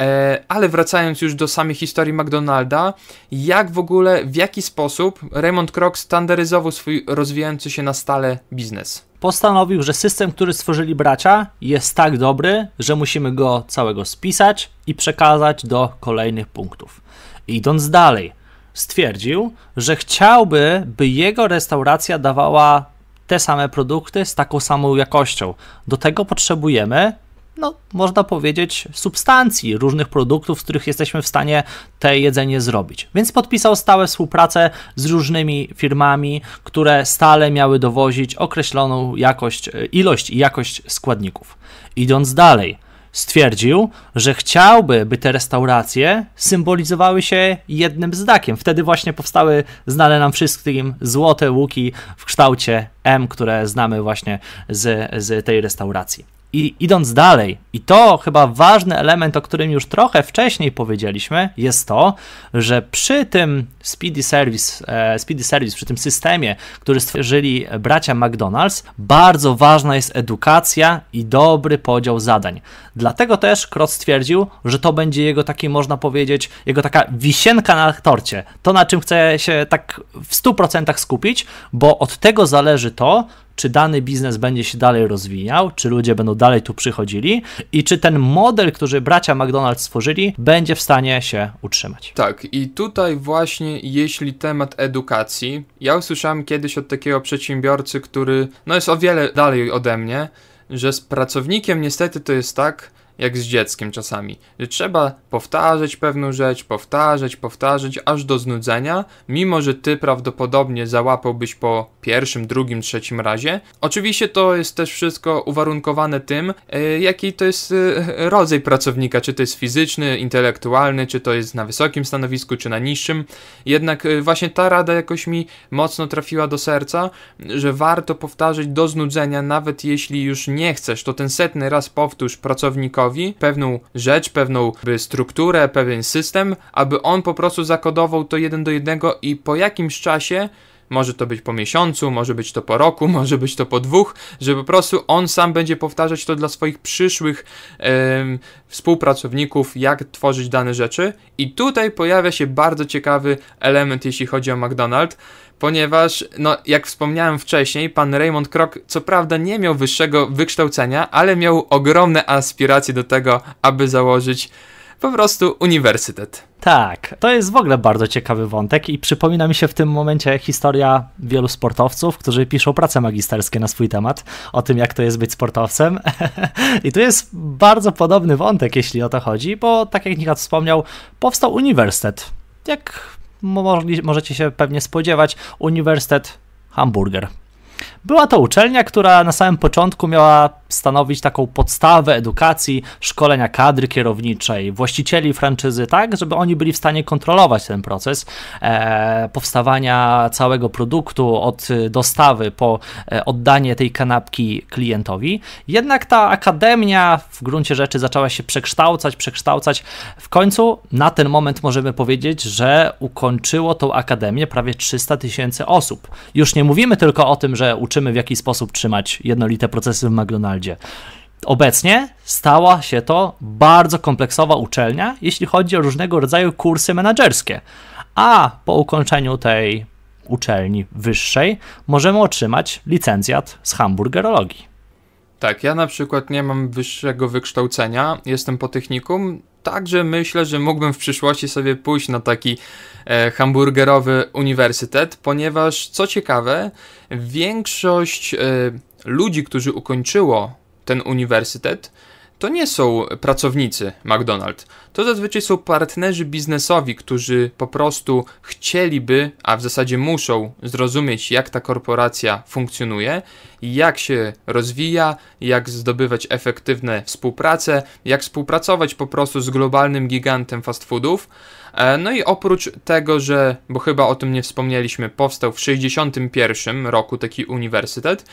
E, ale wracając już do samej historii McDonalda, jak w ogóle, w jaki sposób Raymond Kroc standaryzował swój rozwijający się na stale biznes? Postanowił, że system, który stworzyli bracia, jest tak dobry, że musimy go całego spisać i przekazać do kolejnych punktów. Idąc dalej, stwierdził, że chciałby, by jego restauracja dawała te same produkty z taką samą jakością. Do tego potrzebujemy no, można powiedzieć, substancji, różnych produktów, z których jesteśmy w stanie te jedzenie zrobić. Więc podpisał stałe współpracę z różnymi firmami, które stale miały dowozić określoną jakość, e, ilość i jakość składników. Idąc dalej, stwierdził, że chciałby, by te restauracje symbolizowały się jednym znakiem. Wtedy właśnie powstały znane nam wszystkim złote łuki w kształcie M, które znamy właśnie z, z tej restauracji. I idąc dalej, i to chyba ważny element, o którym już trochę wcześniej powiedzieliśmy, jest to, że przy tym Speedy Service, e, Speedy Service przy tym systemie, który stworzyli bracia McDonald's, bardzo ważna jest edukacja i dobry podział zadań. Dlatego też Cross stwierdził, że to będzie jego taki, można powiedzieć, jego taka wisienka na torcie. To, na czym chce się tak w 100% skupić, bo od tego zależy to, czy dany biznes będzie się dalej rozwijał, czy ludzie będą dalej tu przychodzili i czy ten model, który bracia McDonald's stworzyli, będzie w stanie się utrzymać. Tak, i tutaj właśnie jeśli temat edukacji, ja usłyszałem kiedyś od takiego przedsiębiorcy, który no jest o wiele dalej ode mnie, że z pracownikiem niestety to jest tak, jak z dzieckiem czasami, że trzeba powtarzać pewną rzecz, powtarzać, powtarzać, aż do znudzenia, mimo że ty prawdopodobnie załapałbyś po pierwszym, drugim, trzecim razie. Oczywiście to jest też wszystko uwarunkowane tym, e, jaki to jest e, rodzaj pracownika, czy to jest fizyczny, intelektualny, czy to jest na wysokim stanowisku, czy na niższym. Jednak e, właśnie ta rada jakoś mi mocno trafiła do serca, że warto powtarzać do znudzenia, nawet jeśli już nie chcesz, to ten setny raz powtórz pracownikowi, człowiekowi pewną rzecz, pewną strukturę, pewien system, aby on po prostu zakodował to jeden do jednego i po jakimś czasie może to być po miesiącu, może być to po roku, [LAUGHS] może być to po dwóch, że po prostu on sam będzie powtarzać to dla swoich przyszłych yy, współpracowników, jak tworzyć dane rzeczy. I tutaj pojawia się bardzo ciekawy element, jeśli chodzi o McDonald's ponieważ, no, jak wspomniałem wcześniej, pan Raymond Krok co prawda nie miał wyższego wykształcenia, ale miał ogromne aspiracje do tego, aby założyć po prostu uniwersytet. Tak, to jest w ogóle bardzo ciekawy wątek i przypomina mi się w tym momencie historia wielu sportowców, którzy piszą prace magisterskie na swój temat, o tym jak to jest być sportowcem. [LAUGHS] I tu jest bardzo podobny wątek, jeśli o to chodzi, bo tak jak Nikat wspomniał, powstał uniwersytet. Jak mogli, możecie się pewnie spodziewać, Uniwersytet Hamburger. Była to uczelnia, która na samym początku miała stanowić taką podstawę edukacji, szkolenia kadry kierowniczej, właścicieli franczyzy, tak, żeby oni byli w stanie kontrolować ten proces e, powstawania całego produktu od dostawy po e, oddanie tej kanapki klientowi. Jednak ta akademia w gruncie rzeczy zaczęła się przekształcać, przekształcać. W końcu na ten moment możemy powiedzieć, że ukończyło tą akademię prawie 300 tysięcy osób. Już nie mówimy tylko o tym, że uczymy w jaki sposób trzymać jednolite procesy w McDonald's, Obecnie stała się to bardzo kompleksowa uczelnia, jeśli chodzi o różnego rodzaju kursy menedżerskie. A po ukończeniu tej uczelni wyższej możemy otrzymać licencjat z hamburgerologii. Tak, ja na przykład nie mam wyższego wykształcenia, jestem po technikum, także myślę, że mógłbym w przyszłości sobie pójść na taki e, hamburgerowy uniwersytet, ponieważ co ciekawe, większość e, ludzi, którzy ukończyło ten uniwersytet, to nie są pracownicy McDonald's. To zazwyczaj są partnerzy biznesowi, którzy po prostu chcieliby, a w zasadzie muszą zrozumieć, jak ta korporacja funkcjonuje, jak się rozwija, jak zdobywać efektywne współprace, jak współpracować po prostu z globalnym gigantem fast foodów. E, no i oprócz tego, że, bo chyba o tym nie wspomnieliśmy, powstał w 61 roku taki uniwersytet,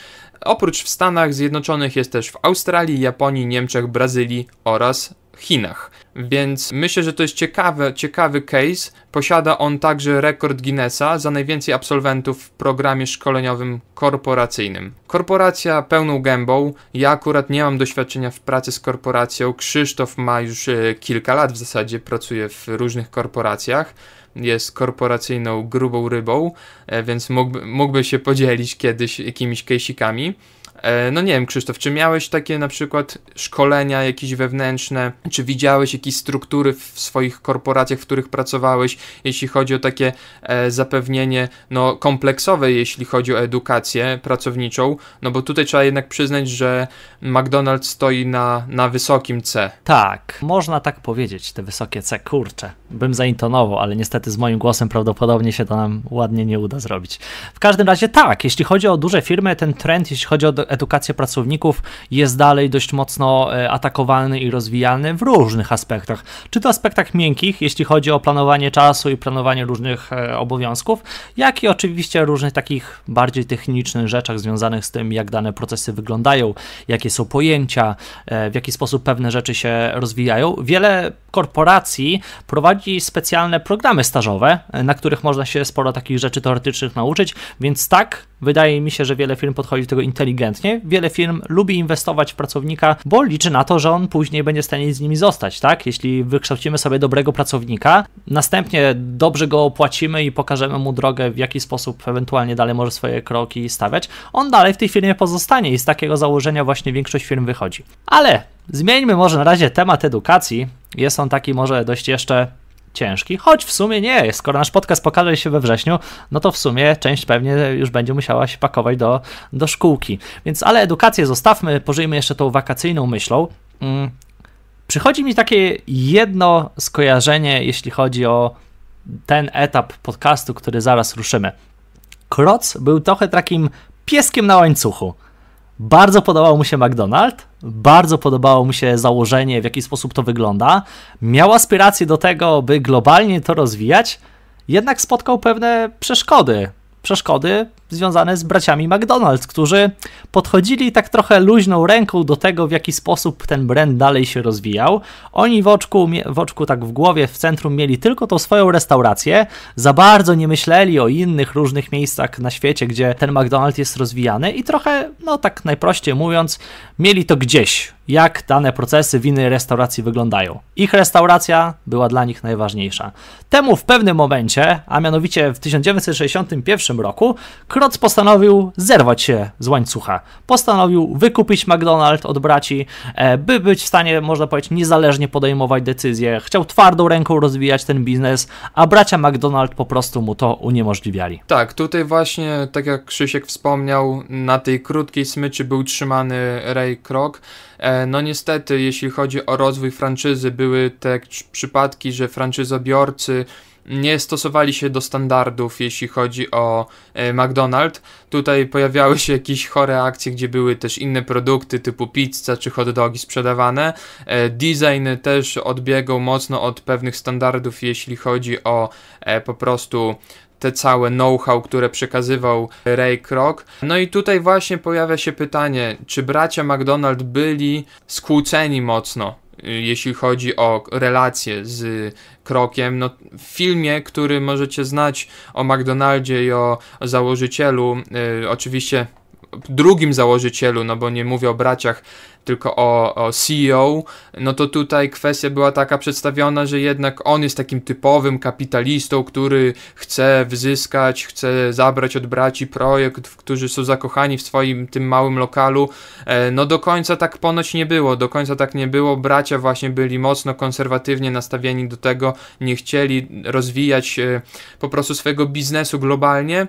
oprócz w Stanach Zjednoczonych jest też w Australii, Japonii, Niemczech, Brazylii oraz Chinach. Więc myślę, że to jest ciekawe, ciekawy case. Posiada on także rekord Guinnessa za najwięcej absolwentów w programie szkoleniowym korporacyjnym. Korporacja pełną gębą. Ja akurat nie mam doświadczenia w pracy z korporacją. Krzysztof ma już e, kilka lat w zasadzie, pracuje w różnych korporacjach jest korporacyjną grubą rybą, e, więc mógłby, mógłby się podzielić kiedyś jakimiś kejsikami. E, no nie wiem, Krzysztof, czy miałeś takie na przykład szkolenia jakieś wewnętrzne, czy widziałeś polityki, struktury w swoich korporacjach, w których pracowałeś, jeśli chodzi o takie e, zapewnienie no, kompleksowe, jeśli chodzi o edukację pracowniczą, no bo tutaj trzeba jednak przyznać, że McDonald's stoi na, na wysokim C. Tak, można tak powiedzieć, te wysokie C, kurczę, bym zaintonował, ale niestety z moim głosem prawdopodobnie się to nam ładnie nie uda zrobić. W każdym razie tak, jeśli chodzi o duże firmy, ten trend, jeśli chodzi o edukację pracowników, jest dalej dość mocno e, atakowany i rozwijany w różnych aspektach aspektach. Czy to aspektach miękkich, jeśli chodzi o planowanie czasu i planowanie różnych e, obowiązków, jak i oczywiście różnych takich bardziej technicznych rzeczach związanych z tym, jak dane procesy wyglądają, jakie są pojęcia, e, w jaki sposób pewne rzeczy się rozwijają. Wiele korporacji prowadzi specjalne programy stażowe, e, na których można się sporo takich rzeczy teoretycznych nauczyć, więc tak, wydaje mi się, że wiele firm podchodzi do tego inteligentnie. Wiele firm lubi inwestować w pracownika, bo liczy na to, że on później będzie w stanie z nimi zostać, tak? tak? Jeśli wykształcimy sobie dobrego pracownika, następnie dobrze go opłacimy i pokażemy mu drogę, w jaki sposób ewentualnie dalej może swoje kroki stawiać, on dalej w tej firmie pozostanie i z takiego założenia właśnie większość firm wychodzi. Ale zmieńmy może na razie temat edukacji. Jest on taki może dość jeszcze ciężki, choć w sumie nie Skoro nasz podcast pokaże się we wrześniu, no to w sumie część pewnie już będzie musiała się pakować do, do szkółki. Więc ale edukację zostawmy, pożyjmy jeszcze tą wakacyjną myślą. Mm, Przychodzi mi takie jedno skojarzenie, jeśli chodzi o ten etap podcastu, który zaraz ruszymy. Kroc był trochę takim pieskiem na łańcuchu. Bardzo podobał mu się McDonald's, bardzo podobało mu się założenie, w jaki sposób to wygląda. Miał aspiracje do tego, by globalnie to rozwijać, jednak spotkał pewne przeszkody. Przeszkody związane z braciami McDonald's, którzy podchodzili tak trochę luźną ręką do tego, w jaki sposób ten brand dalej się rozwijał. Oni w oczku, w oczku tak w głowie, w centrum mieli tylko tą swoją restaurację, za bardzo nie myśleli o innych różnych miejscach na świecie, gdzie ten McDonald's jest rozwijany i trochę, no tak najprościej mówiąc, mieli to gdzieś, jak dane procesy w innej restauracji wyglądają. Ich restauracja była dla nich najważniejsza. Temu w pewnym momencie, a mianowicie w 1961 roku, Klotz postanowił zerwać się z łańcucha. Postanowił wykupić McDonald's od braci, e, by być w stanie, można powiedzieć, niezależnie podejmować decyzje. Chciał twardą ręką rozwijać ten biznes, a bracia McDonald po prostu mu to uniemożliwiali. Tak, tutaj właśnie, tak jak Krzysiek wspomniał, na tej krótkiej smyczy był trzymany Ray Kroc. E, no niestety, jeśli chodzi o rozwój franczyzy, były te przypadki, że franczyzobiorcy nie stosowali się do standardów, jeśli chodzi o e, McDonald's. Tutaj pojawiały się jakieś chore akcje, gdzie były też inne produkty typu pizza czy hot dogi sprzedawane. E, design też odbiegał mocno od pewnych standardów, jeśli chodzi o e, po prostu te całe know-how, które przekazywał Ray Kroc. No i tutaj właśnie pojawia się pytanie, czy bracia McDonald byli skłóceni mocno Y, jeśli chodzi o relacje z Krokiem, no, w filmie, który możecie znać o McDonaldzie i o, założycielu, y, oczywiście drugim założycielu, no bo nie mówię o braciach tylko o, o CEO, no to tutaj kwestia była taka przedstawiona, że jednak on jest takim typowym kapitalistą, który chce wyzyskać, chce zabrać od braci projekt, którzy są zakochani w swoim tym małym lokalu. E, no do końca tak ponoć nie było, do końca tak nie było. Bracia właśnie byli mocno konserwatywnie nastawieni do tego, nie chcieli rozwijać e, po prostu swojego biznesu globalnie.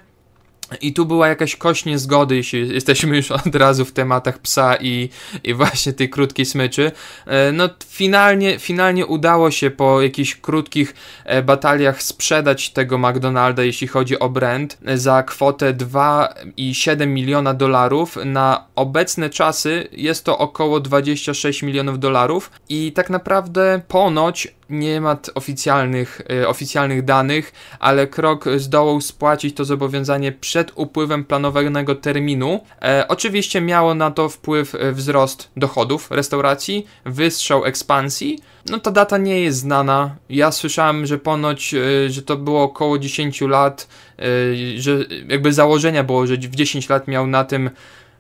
I tu była jakaś kość niezgody, jeśli jesteśmy już od razu w tematach psa i, i właśnie tej krótkiej smyczy. E, no finalnie, finalnie udało się po jakichś krótkich e, bataliach sprzedać tego McDonalda, jeśli chodzi o brand, e, za kwotę 2,7 miliona dolarów. Na obecne czasy jest to około 26 milionów dolarów i tak naprawdę ponoć nie ma oficjalnych, e, oficjalnych danych, ale Krok zdołał spłacić to zobowiązanie przed upływem planowanego terminu. E, oczywiście miało na to wpływ e, wzrost dochodów restauracji, wystrzał ekspansji. No ta data nie jest znana. Ja słyszałem, że ponoć, że to było około 10 lat, że jakby założenia było, że w 10 lat miał na tym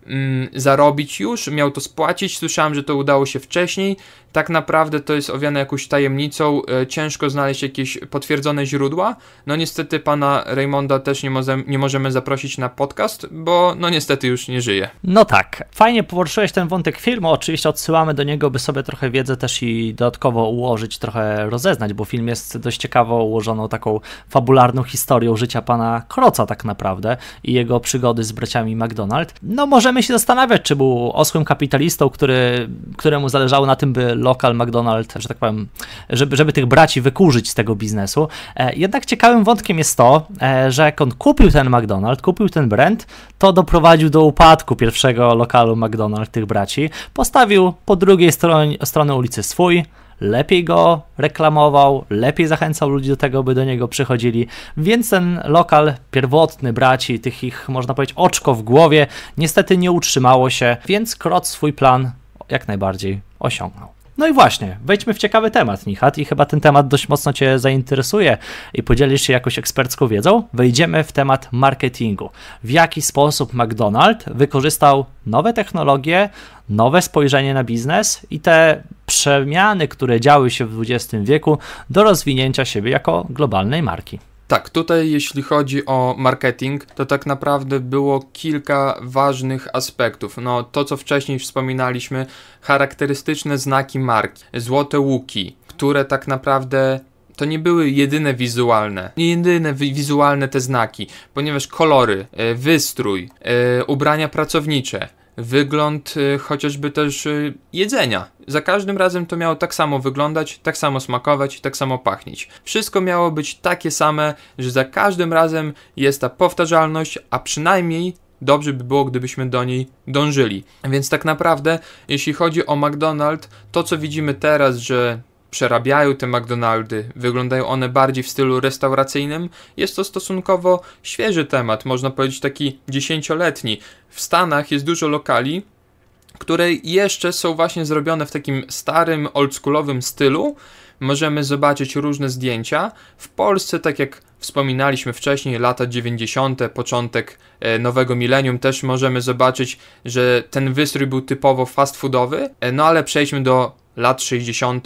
mm, zarobić już, miał to spłacić. Słyszałem, że to udało się wcześniej tak naprawdę to jest owiane jakąś tajemnicą, e, ciężko znaleźć jakieś potwierdzone źródła. No niestety pana Raymonda też nie, moze, nie możemy zaprosić na podcast, bo no niestety już nie żyje. No tak, fajnie poruszyłeś ten wątek filmu, oczywiście odsyłamy do niego, by sobie trochę wiedzę też i dodatkowo ułożyć, trochę rozeznać, bo film jest dość ciekawo ułożoną taką fabularną historią życia pana Kroca tak naprawdę i jego przygody z braciami McDonald. No możemy się zastanawiać, czy był osłym kapitalistą, który, któremu zależało na tym, by lokal McDonald's, że tak powiem, żeby, żeby tych braci wykurzyć z tego biznesu. E, jednak ciekawym wątkiem jest to, e, że jak on kupił ten McDonald's, kupił ten brand, to doprowadził do upadku pierwszego lokalu McDonald's tych braci. Postawił po drugiej stronie, stronie ulicy swój, lepiej go reklamował, lepiej zachęcał ludzi do tego, by do niego przychodzili, więc ten lokal pierwotny braci, tych ich, można powiedzieć, oczko w głowie, niestety nie utrzymało się, więc Krot swój plan jak najbardziej osiągnął. No i właśnie, wejdźmy w ciekawy temat, Nihat, i chyba ten temat dość mocno Cię zainteresuje i podzielisz się jakąś ekspercką wiedzą. Wejdziemy w temat marketingu. W jaki sposób McDonald's wykorzystał nowe technologie, nowe spojrzenie na biznes i te przemiany, które działy się w XX wieku do rozwinięcia siebie jako globalnej marki. Tak, tutaj jeśli chodzi o marketing, to tak naprawdę było kilka ważnych aspektów. No to, co wcześniej wspominaliśmy, charakterystyczne znaki marki, złote łuki, które tak naprawdę to nie były jedyne wizualne, nie jedyne wizualne te znaki, ponieważ kolory, e, wystrój, e, ubrania pracownicze, wygląd y, chociażby też y, jedzenia. Za każdym razem to miało tak samo wyglądać, tak samo smakować, tak samo pachnieć. Wszystko miało być takie same, że za każdym razem jest ta powtarzalność, a przynajmniej dobrze by było, gdybyśmy do niej dążyli. Więc tak naprawdę, jeśli chodzi o McDonald's, to co widzimy teraz, że przerabiają te McDonaldy, wyglądają one bardziej w stylu restauracyjnym. Jest to stosunkowo świeży temat, można powiedzieć taki dziesięcioletni. W Stanach jest dużo lokali, które jeszcze są właśnie zrobione w takim starym, oldschoolowym stylu. Możemy zobaczyć różne zdjęcia. W Polsce, tak jak wspominaliśmy wcześniej, lata 90., początek e, nowego milenium, też możemy zobaczyć, że ten wystrój był typowo fast foodowy. E, no ale przejdźmy do lat 60.,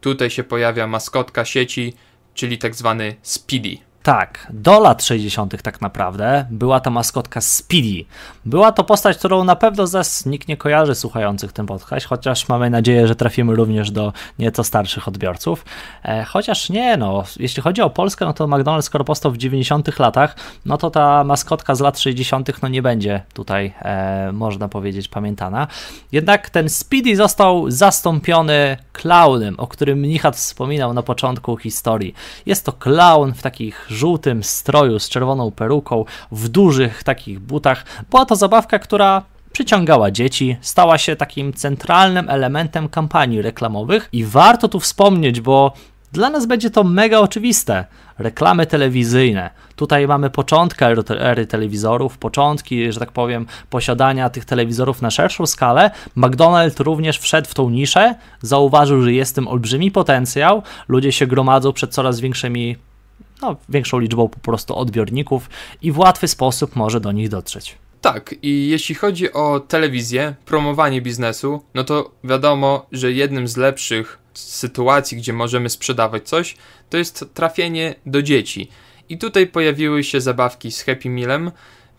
Tutaj się pojawia maskotka sieci, czyli tak zwany Speedy. Tak, do lat 60. tak naprawdę była ta maskotka Speedy. Była to postać, którą na pewno z nikt nie kojarzy słuchających ten podcast, chociaż mamy nadzieję, że trafimy również do nieco starszych odbiorców. E, chociaż nie, no, jeśli chodzi o Polskę, no to McDonald's skoro powstał w 90. latach, no to ta maskotka z lat 60. no nie będzie tutaj, e, można powiedzieć, pamiętana. Jednak ten Speedy został zastąpiony klaunem, o którym Michał wspominał na początku historii. Jest to klaun w takich żółtym stroju z czerwoną peruką, w dużych takich butach. Była to zabawka, która przyciągała dzieci, stała się takim centralnym elementem kampanii reklamowych i warto tu wspomnieć, bo dla nas będzie to mega oczywiste. Reklamy telewizyjne. Tutaj mamy początki ery telewizorów, początki, że tak powiem, posiadania tych telewizorów na szerszą skalę. McDonald's również wszedł w tą niszę, zauważył, że jest tym olbrzymi potencjał, ludzie się gromadzą przed coraz większymi no, większą liczbą po prostu odbiorników i w łatwy sposób może do nich dotrzeć. Tak, i jeśli chodzi o telewizję, promowanie biznesu, no to wiadomo, że jednym z lepszych sytuacji, gdzie możemy sprzedawać coś, to jest trafienie do dzieci. I tutaj pojawiły się zabawki z Happy Mealem,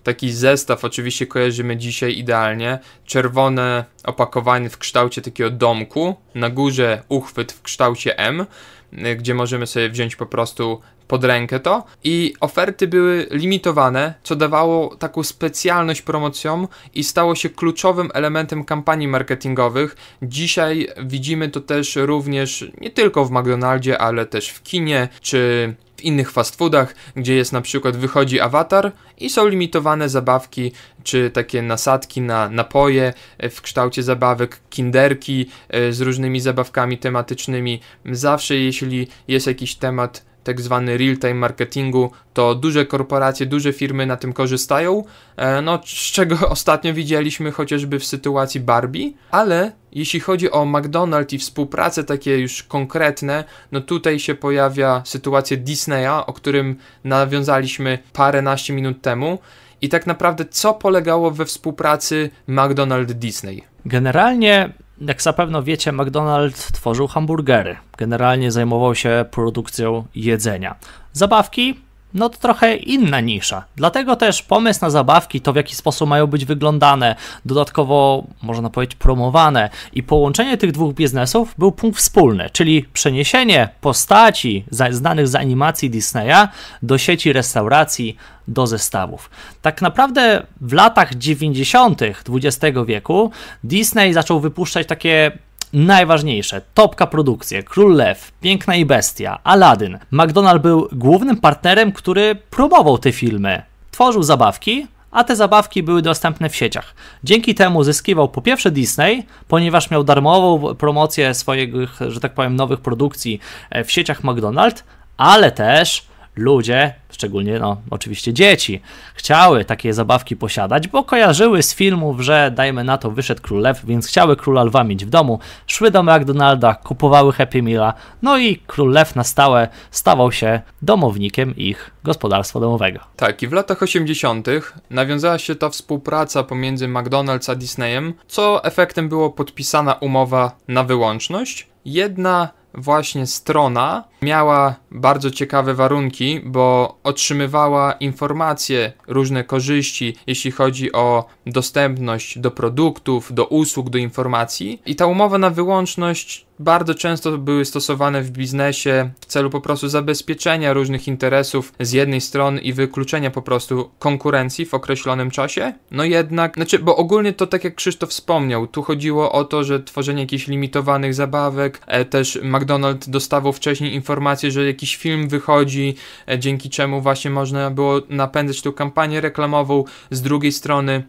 Taki zestaw oczywiście kojarzymy dzisiaj idealnie. Czerwone opakowanie w kształcie takiego domku, na górze uchwyt w kształcie M, y, gdzie możemy sobie wziąć po prostu pod rękę to i oferty były limitowane, co dawało taką specjalność promocjom i stało się kluczowym elementem kampanii marketingowych. Dzisiaj widzimy to też również nie tylko w McDonaldzie, ale też w kinie czy w innych fast foodach, gdzie jest na przykład wychodzi awatar i są limitowane zabawki czy takie nasadki na napoje e, w kształcie zabawek, kinderki e, z różnymi zabawkami tematycznymi. Zawsze jeśli jest jakiś temat tak zwany real-time marketingu, to duże korporacje, duże firmy na tym korzystają, e, no z czego [LAUGHS] ostatnio widzieliśmy chociażby w sytuacji Barbie, ale jeśli chodzi o McDonald's i współpracę takie już konkretne, no tutaj się pojawia sytuacja Disneya, o którym nawiązaliśmy paręnaście minut temu i tak naprawdę co polegało we współpracy mcdonalds disney Generalnie jak zapewne wiecie, McDonald's tworzył hamburgery. Generalnie zajmował się produkcją jedzenia. Zabawki no to trochę inna nisza. Dlatego też pomysł na zabawki, to w jaki sposób mają być wyglądane, dodatkowo można powiedzieć promowane i połączenie tych dwóch biznesów był punkt wspólny, czyli przeniesienie postaci znanych z animacji Disneya do sieci restauracji, do zestawów. Tak naprawdę w latach 90. XX wieku Disney zaczął wypuszczać takie najważniejsze, topka produkcje, Król Lew, Piękna i Bestia, Aladdin. McDonald był głównym partnerem, który promował te filmy. Tworzył zabawki, a te zabawki były dostępne w sieciach. Dzięki temu zyskiwał po pierwsze Disney, ponieważ miał darmową promocję swoich, że tak powiem, nowych produkcji e, w sieciach McDonald's, ale też ludzie szczególnie no, oczywiście dzieci, chciały takie zabawki posiadać, bo kojarzyły z filmów, że dajmy na to wyszedł król lew, więc chciały króla lwa mieć w domu, szły do McDonalda, kupowały Happy Meal'a, no i król lew na stałe stawał się domownikiem ich gospodarstwa domowego. Tak, i w latach 80. nawiązała się ta współpraca pomiędzy McDonald's a Disneyem, co efektem było podpisana umowa na wyłączność. Jedna właśnie strona miała bardzo ciekawe warunki, bo otrzymywała informacje, różne korzyści, jeśli chodzi o dostępność do produktów, do usług, do informacji. I ta umowa na wyłączność bardzo często były stosowane w biznesie w celu po prostu zabezpieczenia różnych interesów z jednej strony i wykluczenia po prostu konkurencji w określonym czasie. No jednak, znaczy, bo ogólnie to tak jak Krzysztof wspomniał, tu chodziło o to, że tworzenie jakichś limitowanych zabawek, e, też McDonald's dostawał wcześniej informację, że jakiś film wychodzi, e, dzięki czemu właśnie można było napędzać tą kampanię reklamową. Z drugiej strony,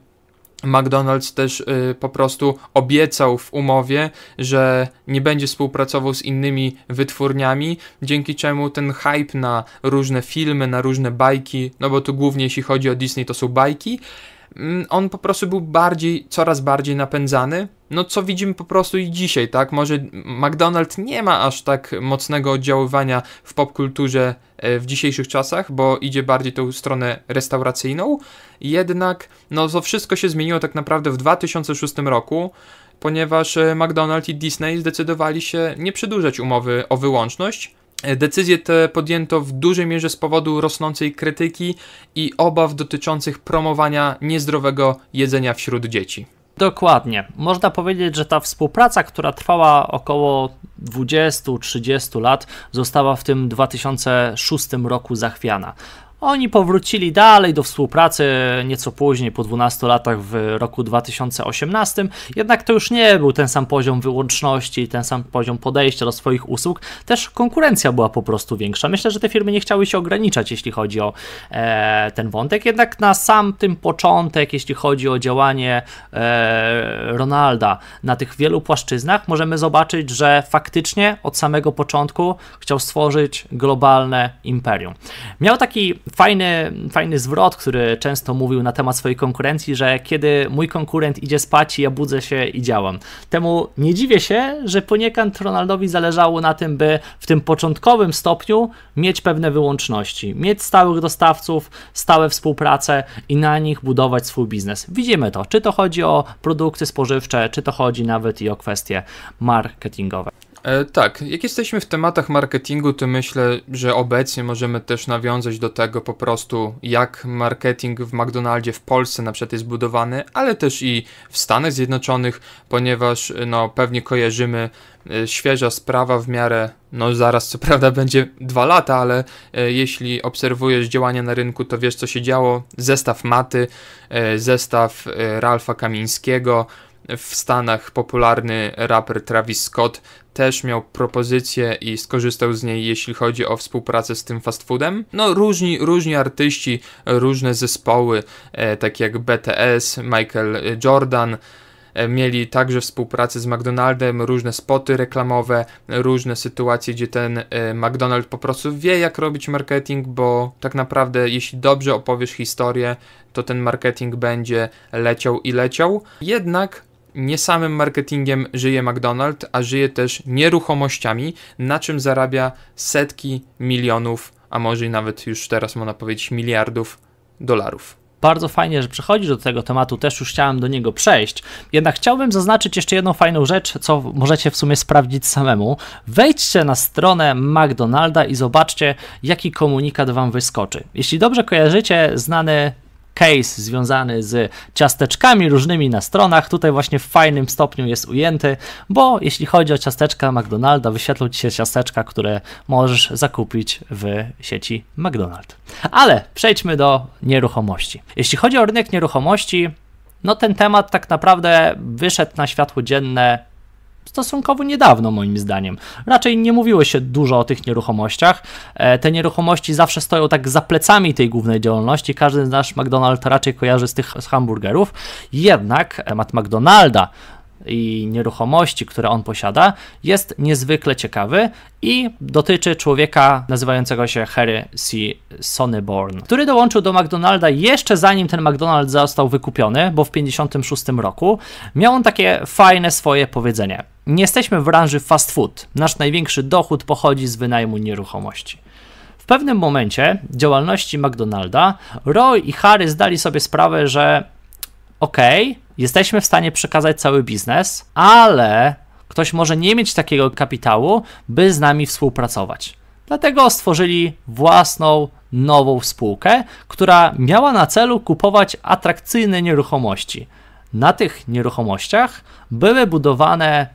McDonald's też y, po prostu obiecał w umowie, że nie będzie współpracował z innymi wytwórniami, dzięki czemu ten hype na różne filmy, na różne bajki, no bo tu głównie jeśli chodzi o Disney to są bajki, Mm, on po prostu był bardziej, coraz bardziej napędzany. No co widzimy po prostu i dzisiaj, tak? Może McDonald's nie ma aż tak mocnego oddziaływania w popkulturze e, w dzisiejszych czasach, bo idzie bardziej tą stronę restauracyjną. Jednak no to wszystko się zmieniło tak naprawdę w 2006 roku, ponieważ e, McDonald's i Disney zdecydowali się nie przedłużać umowy o wyłączność Decyzje te podjęto w dużej mierze z powodu rosnącej krytyki i obaw dotyczących promowania niezdrowego jedzenia wśród dzieci. Dokładnie. Można powiedzieć, że ta współpraca, która trwała około 20-30 lat, została w tym 2006 roku zachwiana. Oni powrócili dalej do współpracy nieco później, po 12 latach w roku 2018, jednak to już nie był ten sam poziom wyłączności, ten sam poziom podejścia do swoich usług, też konkurencja była po prostu większa. Myślę, że te firmy nie chciały się ograniczać, jeśli chodzi o e, ten wątek, jednak na sam tym początek, jeśli chodzi o działanie e, Ronalda na tych wielu płaszczyznach, możemy zobaczyć, że faktycznie od samego początku chciał stworzyć globalne imperium. Miał taki fajny, fajny zwrot, który często mówił na temat swojej konkurencji, że kiedy mój konkurent idzie spać, ja budzę się i działam. Temu nie dziwię się, że poniekąd Ronaldowi zależało na tym, by w tym początkowym stopniu mieć pewne wyłączności, mieć stałych dostawców, stałe współpracę i na nich budować swój biznes. Widzimy to, czy to chodzi o produkty spożywcze, czy to chodzi nawet i o kwestie marketingowe. E, tak, jak jesteśmy w tematach marketingu, to myślę, że obecnie możemy też nawiązać do tego po prostu, jak marketing w McDonaldzie w Polsce na przykład jest budowany, ale też i w Stanach Zjednoczonych, ponieważ e, no, pewnie kojarzymy e, świeża sprawa w miarę, no zaraz co prawda [LAUGHS] będzie dwa lata, ale e, jeśli obserwujesz działania na rynku, to wiesz co się działo. Zestaw Maty, e, zestaw e, Ralfa Kamińskiego, w Stanach popularny raper Travis Scott też miał propozycję i skorzystał z niej, jeśli chodzi o współpracę z tym fast foodem. No, różni, różni artyści, różne zespoły, e, takie jak BTS, Michael Jordan, e, mieli także współpracę z McDonaldem, różne spoty reklamowe, różne sytuacje, gdzie ten e, McDonald po prostu wie, jak robić marketing, bo tak naprawdę, jeśli dobrze opowiesz historię, to ten marketing będzie leciał i leciał. Jednak nie samym marketingiem żyje McDonald's, a żyje też nieruchomościami, na czym zarabia setki milionów, a może i nawet już teraz można powiedzieć miliardów dolarów bardzo fajnie, że przychodzisz do tego tematu, też już chciałem do niego przejść. Jednak chciałbym zaznaczyć jeszcze jedną fajną rzecz, co możecie w sumie sprawdzić samemu. Wejdźcie na stronę McDonalda i zobaczcie, jaki komunikat wam wyskoczy. Jeśli dobrze kojarzycie, znany case związany z ciasteczkami różnymi na stronach. Tutaj właśnie w fajnym stopniu jest ujęty, bo jeśli chodzi o ciasteczka McDonalda, wyświetlą ci się ciasteczka, które możesz zakupić w sieci McDonald's. Ale przejdźmy do nieruchomości. Jeśli chodzi o rynek nieruchomości, no ten temat tak naprawdę wyszedł na światło dzienne stosunkowo niedawno, moim zdaniem. Raczej nie mówiło się dużo o tych nieruchomościach. E, te nieruchomości zawsze stoją tak za plecami tej głównej działalności. Każdy z nas McDonald's raczej kojarzy z tych hamburgerów. Jednak temat McDonalda i nieruchomości, które on posiada, jest niezwykle ciekawy i dotyczy człowieka nazywającego się Harry C. Sonneborn, który dołączył do McDonalda jeszcze zanim ten McDonald został wykupiony, bo w 56 roku miał on takie fajne swoje powiedzenie. Nie jesteśmy w branży fast food. Nasz największy dochód pochodzi z wynajmu nieruchomości. W pewnym momencie działalności McDonalda Roy i Harry zdali sobie sprawę, że okej, okay, jesteśmy w stanie przekazać cały biznes, ale ktoś może nie mieć takiego kapitału, by z nami współpracować. Dlatego stworzyli własną nową spółkę, która miała na celu kupować atrakcyjne nieruchomości. Na tych nieruchomościach były budowane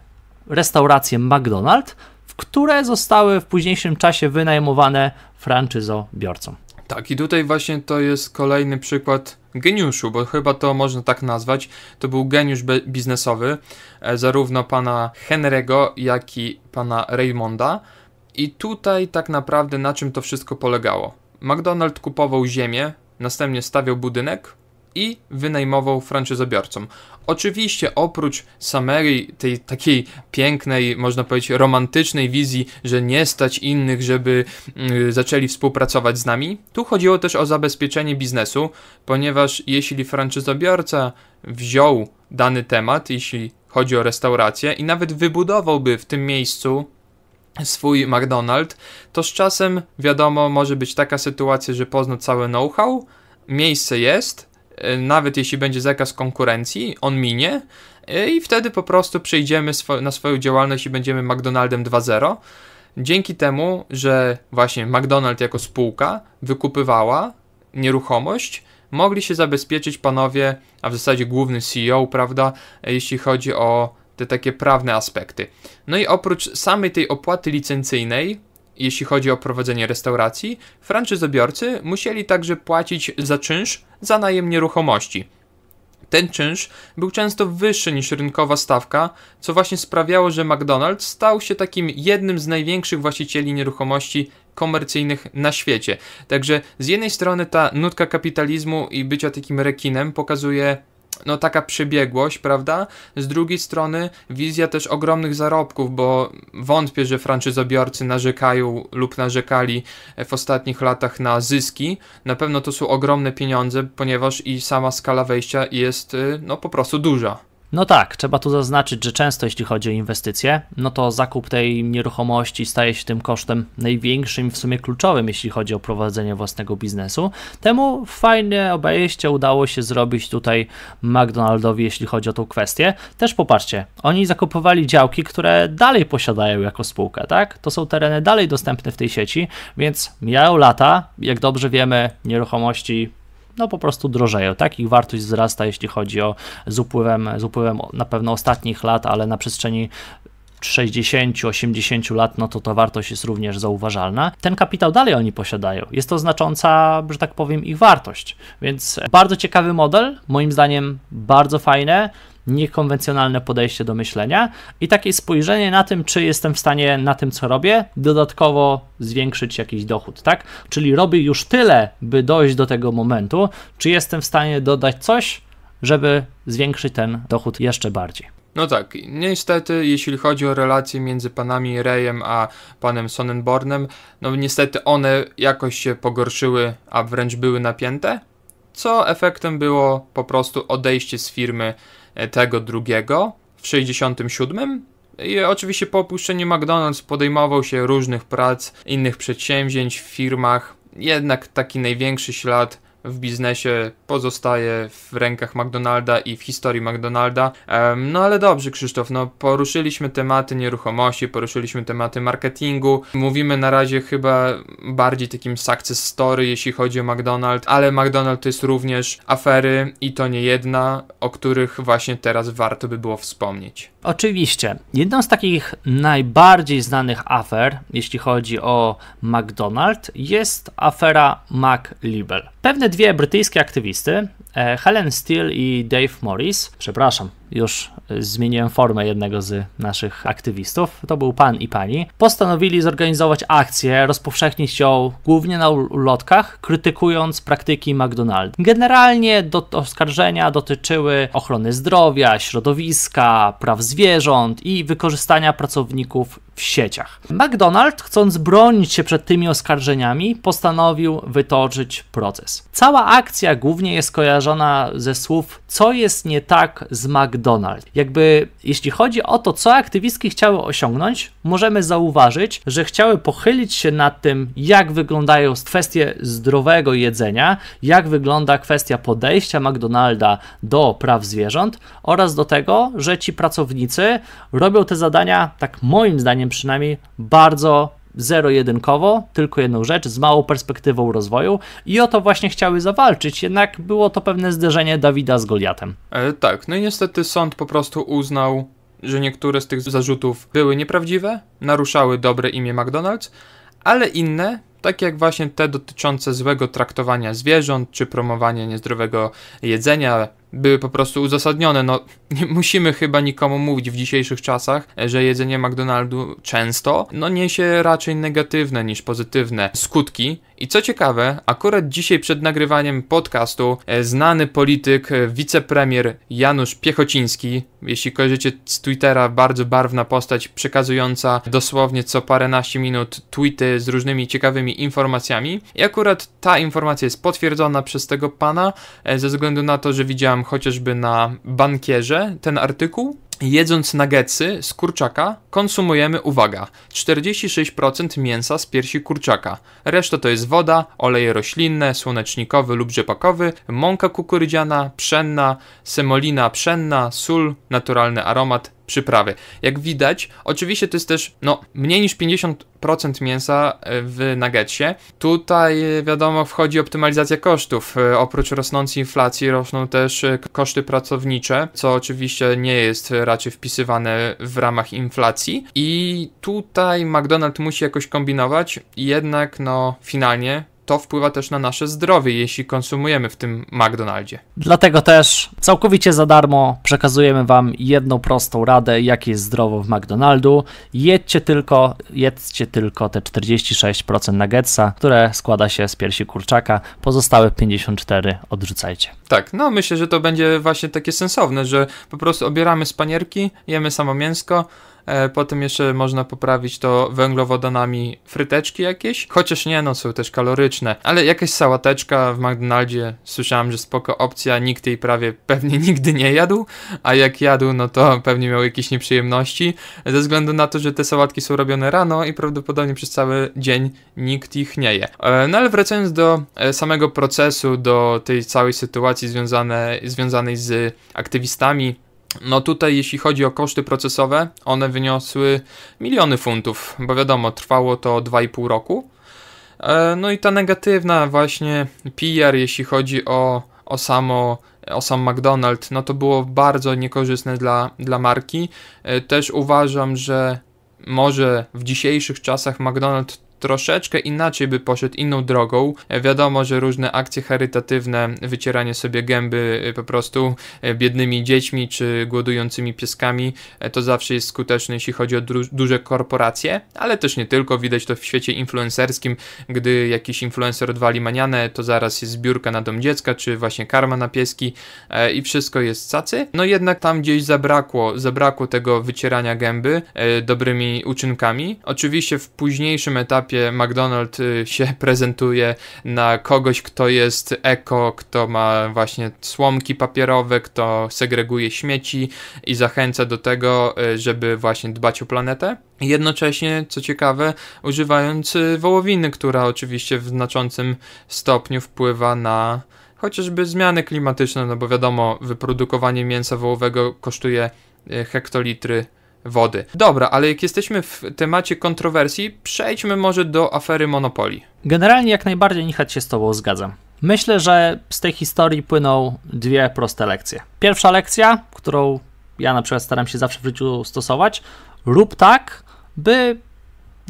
restauracje McDonald's, w które zostały w późniejszym czasie wynajmowane franczyzobiorcom. Tak, i tutaj właśnie to jest kolejny przykład geniuszu, bo chyba to można tak nazwać. To był geniusz biznesowy e, zarówno pana Henry'ego, jak i pana Raymonda. I tutaj tak naprawdę na czym to wszystko polegało? McDonald kupował ziemię, następnie stawiał budynek, i wynajmował franczyzobiorcom. Oczywiście oprócz samej tej takiej pięknej, można powiedzieć romantycznej wizji, że nie stać innych, żeby yy, zaczęli współpracować z nami, tu chodziło też o zabezpieczenie biznesu, ponieważ jeśli franczyzobiorca wziął dany temat, jeśli chodzi o restaurację i nawet wybudowałby w tym miejscu swój McDonald's, to z czasem wiadomo, może być taka sytuacja, że pozna całe know-how, miejsce jest, Y, nawet jeśli będzie zakaz konkurencji, on minie y, i wtedy po prostu przejdziemy na swoją działalność i będziemy McDonaldem 2.0. Dzięki temu, że właśnie McDonald jako spółka wykupywała nieruchomość, mogli się zabezpieczyć panowie, a w zasadzie główny CEO, prawda, y, jeśli chodzi o te takie prawne aspekty. No i oprócz samej tej opłaty licencyjnej, jeśli chodzi o prowadzenie restauracji, franczyzobiorcy musieli także płacić za czynsz za najem nieruchomości. Ten czynsz był często wyższy niż rynkowa stawka, co właśnie sprawiało, że McDonald's stał się takim jednym z największych właścicieli nieruchomości komercyjnych na świecie. Także z jednej strony ta nutka kapitalizmu i bycia takim rekinem pokazuje no taka przebiegłość, prawda? Z drugiej strony wizja też ogromnych zarobków, bo wątpię, że franczyzobiorcy narzekają lub narzekali w ostatnich latach na zyski. Na pewno to są ogromne pieniądze, ponieważ i sama skala wejścia jest y, no po prostu duża. No tak, trzeba tu zaznaczyć, że często jeśli chodzi o inwestycje, no to zakup tej nieruchomości staje się tym kosztem największym, w sumie kluczowym, jeśli chodzi o prowadzenie własnego biznesu. Temu fajnie obejście udało się zrobić tutaj McDonaldowi, jeśli chodzi o tą kwestię. Też popatrzcie, oni zakupowali działki, które dalej posiadają jako spółkę, tak? To są tereny dalej dostępne w tej sieci, więc mijają lata, jak dobrze wiemy, nieruchomości no po prostu drożeją, tak? Ich wartość wzrasta, jeśli chodzi o z upływem, z upływem na pewno ostatnich lat, ale na przestrzeni 60-80 lat, no to ta wartość jest również zauważalna. Ten kapitał dalej oni posiadają. Jest to znacząca, że tak powiem, ich wartość. Więc bardzo ciekawy model, moim zdaniem bardzo fajne niekonwencjonalne podejście do myślenia i takie spojrzenie na tym, czy jestem w stanie na tym, co robię, dodatkowo zwiększyć jakiś dochód, tak? Czyli robię już tyle, by dojść do tego momentu, czy jestem w stanie dodać coś, żeby zwiększyć ten dochód jeszcze bardziej. No tak, niestety, jeśli chodzi o relacje między panami Rejem a panem Sonnenbornem, no niestety one jakoś się pogorszyły, a wręcz były napięte, co efektem było po prostu odejście z firmy E, tego drugiego w 67. I oczywiście po opuszczeniu McDonald's podejmował się różnych prac, innych przedsięwzięć w firmach. Jednak taki największy ślad w biznesie pozostaje w rękach McDonalda i w historii McDonalda. No ale dobrze, Krzysztof, no poruszyliśmy tematy nieruchomości, poruszyliśmy tematy marketingu. Mówimy na razie chyba bardziej takim success story, jeśli chodzi o McDonald, ale McDonald to jest również afery i to nie jedna, o których właśnie teraz warto by było wspomnieć. Oczywiście, jedną z takich najbardziej znanych afer, jeśli chodzi o McDonald's, jest afera McLibel. Pewne dwie brytyjskie aktywisty E, Helen Steele i Dave Morris, przepraszam, już zmieniłem formę jednego z naszych aktywistów, to był pan i pani, postanowili zorganizować akcję, rozpowszechnić ją głównie na ulotkach, krytykując praktyki McDonald's. Generalnie do, oskarżenia dotyczyły ochrony zdrowia, środowiska, praw zwierząt i wykorzystania pracowników w sieciach. McDonald, chcąc bronić się przed tymi oskarżeniami, postanowił wytoczyć proces. Cała akcja głównie jest kojarzona ze słów, co jest nie tak z McDonald. Jakby, jeśli chodzi o to, co aktywistki chciały osiągnąć, możemy zauważyć, że chciały pochylić się nad tym, jak wyglądają kwestie zdrowego jedzenia, jak wygląda kwestia podejścia McDonalda do praw zwierząt oraz do tego, że ci pracownicy robią te zadania, tak moim zdaniem, zdaniem przynajmniej, bardzo zero-jedynkowo, tylko jedną rzecz, z małą perspektywą rozwoju i o to właśnie chciały zawalczyć, jednak było to pewne zderzenie Dawida z Goliatem. E, tak, no i niestety sąd po prostu uznał, że niektóre z tych zarzutów były nieprawdziwe, naruszały dobre imię McDonald's, ale inne, takie jak właśnie te dotyczące złego traktowania zwierząt czy promowania niezdrowego jedzenia, były po prostu uzasadnione. No, [LAUGHS] nie musimy chyba nikomu mówić w dzisiejszych czasach, że jedzenie McDonaldu często no, niesie raczej negatywne niż pozytywne skutki i co ciekawe, akurat dzisiaj przed nagrywaniem podcastu e, znany polityk, e, wicepremier Janusz Piechociński, jeśli kojarzycie z Twittera, bardzo barwna postać przekazująca dosłownie co paręnaście minut tweety z różnymi ciekawymi informacjami. I akurat ta informacja jest potwierdzona przez tego pana, e, ze względu na to, że widziałem chociażby na bankierze ten artykuł. Jedząc nagetsy z kurczaka, konsumujemy, uwaga, 46% mięsa z piersi kurczaka. Reszta to jest woda, oleje roślinne, słonecznikowy lub rzepakowy, mąka kukurydziana, pszenna, semolina pszenna, sól, naturalny aromat, przyprawy. Jak widać, oczywiście to jest też no, mniej niż 50% mięsa e, w nuggetsie. Tutaj e, wiadomo wchodzi optymalizacja kosztów. E, oprócz rosnącej inflacji rosną też koszty pracownicze, co oczywiście nie jest raczej wpisywane w ramach inflacji i tutaj McDonald's musi jakoś kombinować, jednak no finalnie to wpływa też na nasze zdrowie, jeśli konsumujemy w tym McDonaldzie. Dlatego też całkowicie za darmo przekazujemy Wam jedną prostą radę, jak jest zdrowo w McDonaldu. Jedźcie tylko, jedzcie tylko te 46% nuggetsa, które składa się z piersi kurczaka, pozostałe 54% odrzucajcie. Tak, no myślę, że to będzie właśnie takie sensowne, że po prostu obieramy spanierki, jemy samo mięsko, E, potem jeszcze można poprawić to węglowodanami fryteczki jakieś, chociaż nie, no są też kaloryczne, ale jakaś sałateczka w McDonaldzie, słyszałem, że spoko opcja, nikt jej prawie pewnie [LAUGHS] nigdy nie jadł, a jak jadł, no to pewnie miał jakieś nieprzyjemności, ze względu na to, że te sałatki są robione rano i prawdopodobnie przez cały dzień nikt ich nie je. E, no ale wracając do e, samego procesu, do tej całej sytuacji związanej, związanej z aktywistami, no tutaj jeśli chodzi o koszty procesowe, one wyniosły miliony funtów, bo wiadomo, trwało to 2,5 roku. E, no i ta negatywna właśnie PR, jeśli chodzi o, o samo o sam McDonald's, no to było bardzo niekorzystne dla, dla marki. E, też uważam, że może w dzisiejszych czasach McDonald's troszeczkę inaczej by poszedł inną drogą. E, wiadomo, że różne akcje charytatywne, wycieranie sobie gęby e, po prostu e, biednymi dziećmi czy głodującymi pieskami, to zawsze jest skuteczne, jeśli chodzi o duże korporacje, ale też nie tylko. Widać to w świecie influencerskim, gdy jakiś influencer odwali manianę, to zaraz jest zbiórka na dom dziecka, czy właśnie karma na pieski i wszystko jest cacy. No jednak tam gdzieś zabrakło, zabrakło tego wycierania gęby dobrymi uczynkami. Oczywiście w późniejszym etapie etapie McDonald y, się [LAUGHS] prezentuje na kogoś, kto jest eko, kto ma właśnie słomki papierowe, kto segreguje śmieci i zachęca do tego, y, żeby właśnie dbać o planetę. Jednocześnie, co ciekawe, używając y, wołowiny, która oczywiście w znaczącym stopniu wpływa na chociażby zmiany klimatyczne, no bo wiadomo, wyprodukowanie mięsa wołowego kosztuje hektolitry wody. Dobra, ale jak jesteśmy w temacie kontrowersji, przejdźmy może do afery Monopoli. Generalnie jak najbardziej Nichać się z Tobą zgadzam. Myślę, że z tej historii płyną dwie proste lekcje. Pierwsza lekcja, którą ja na przykład staram się zawsze w życiu stosować, rób tak, by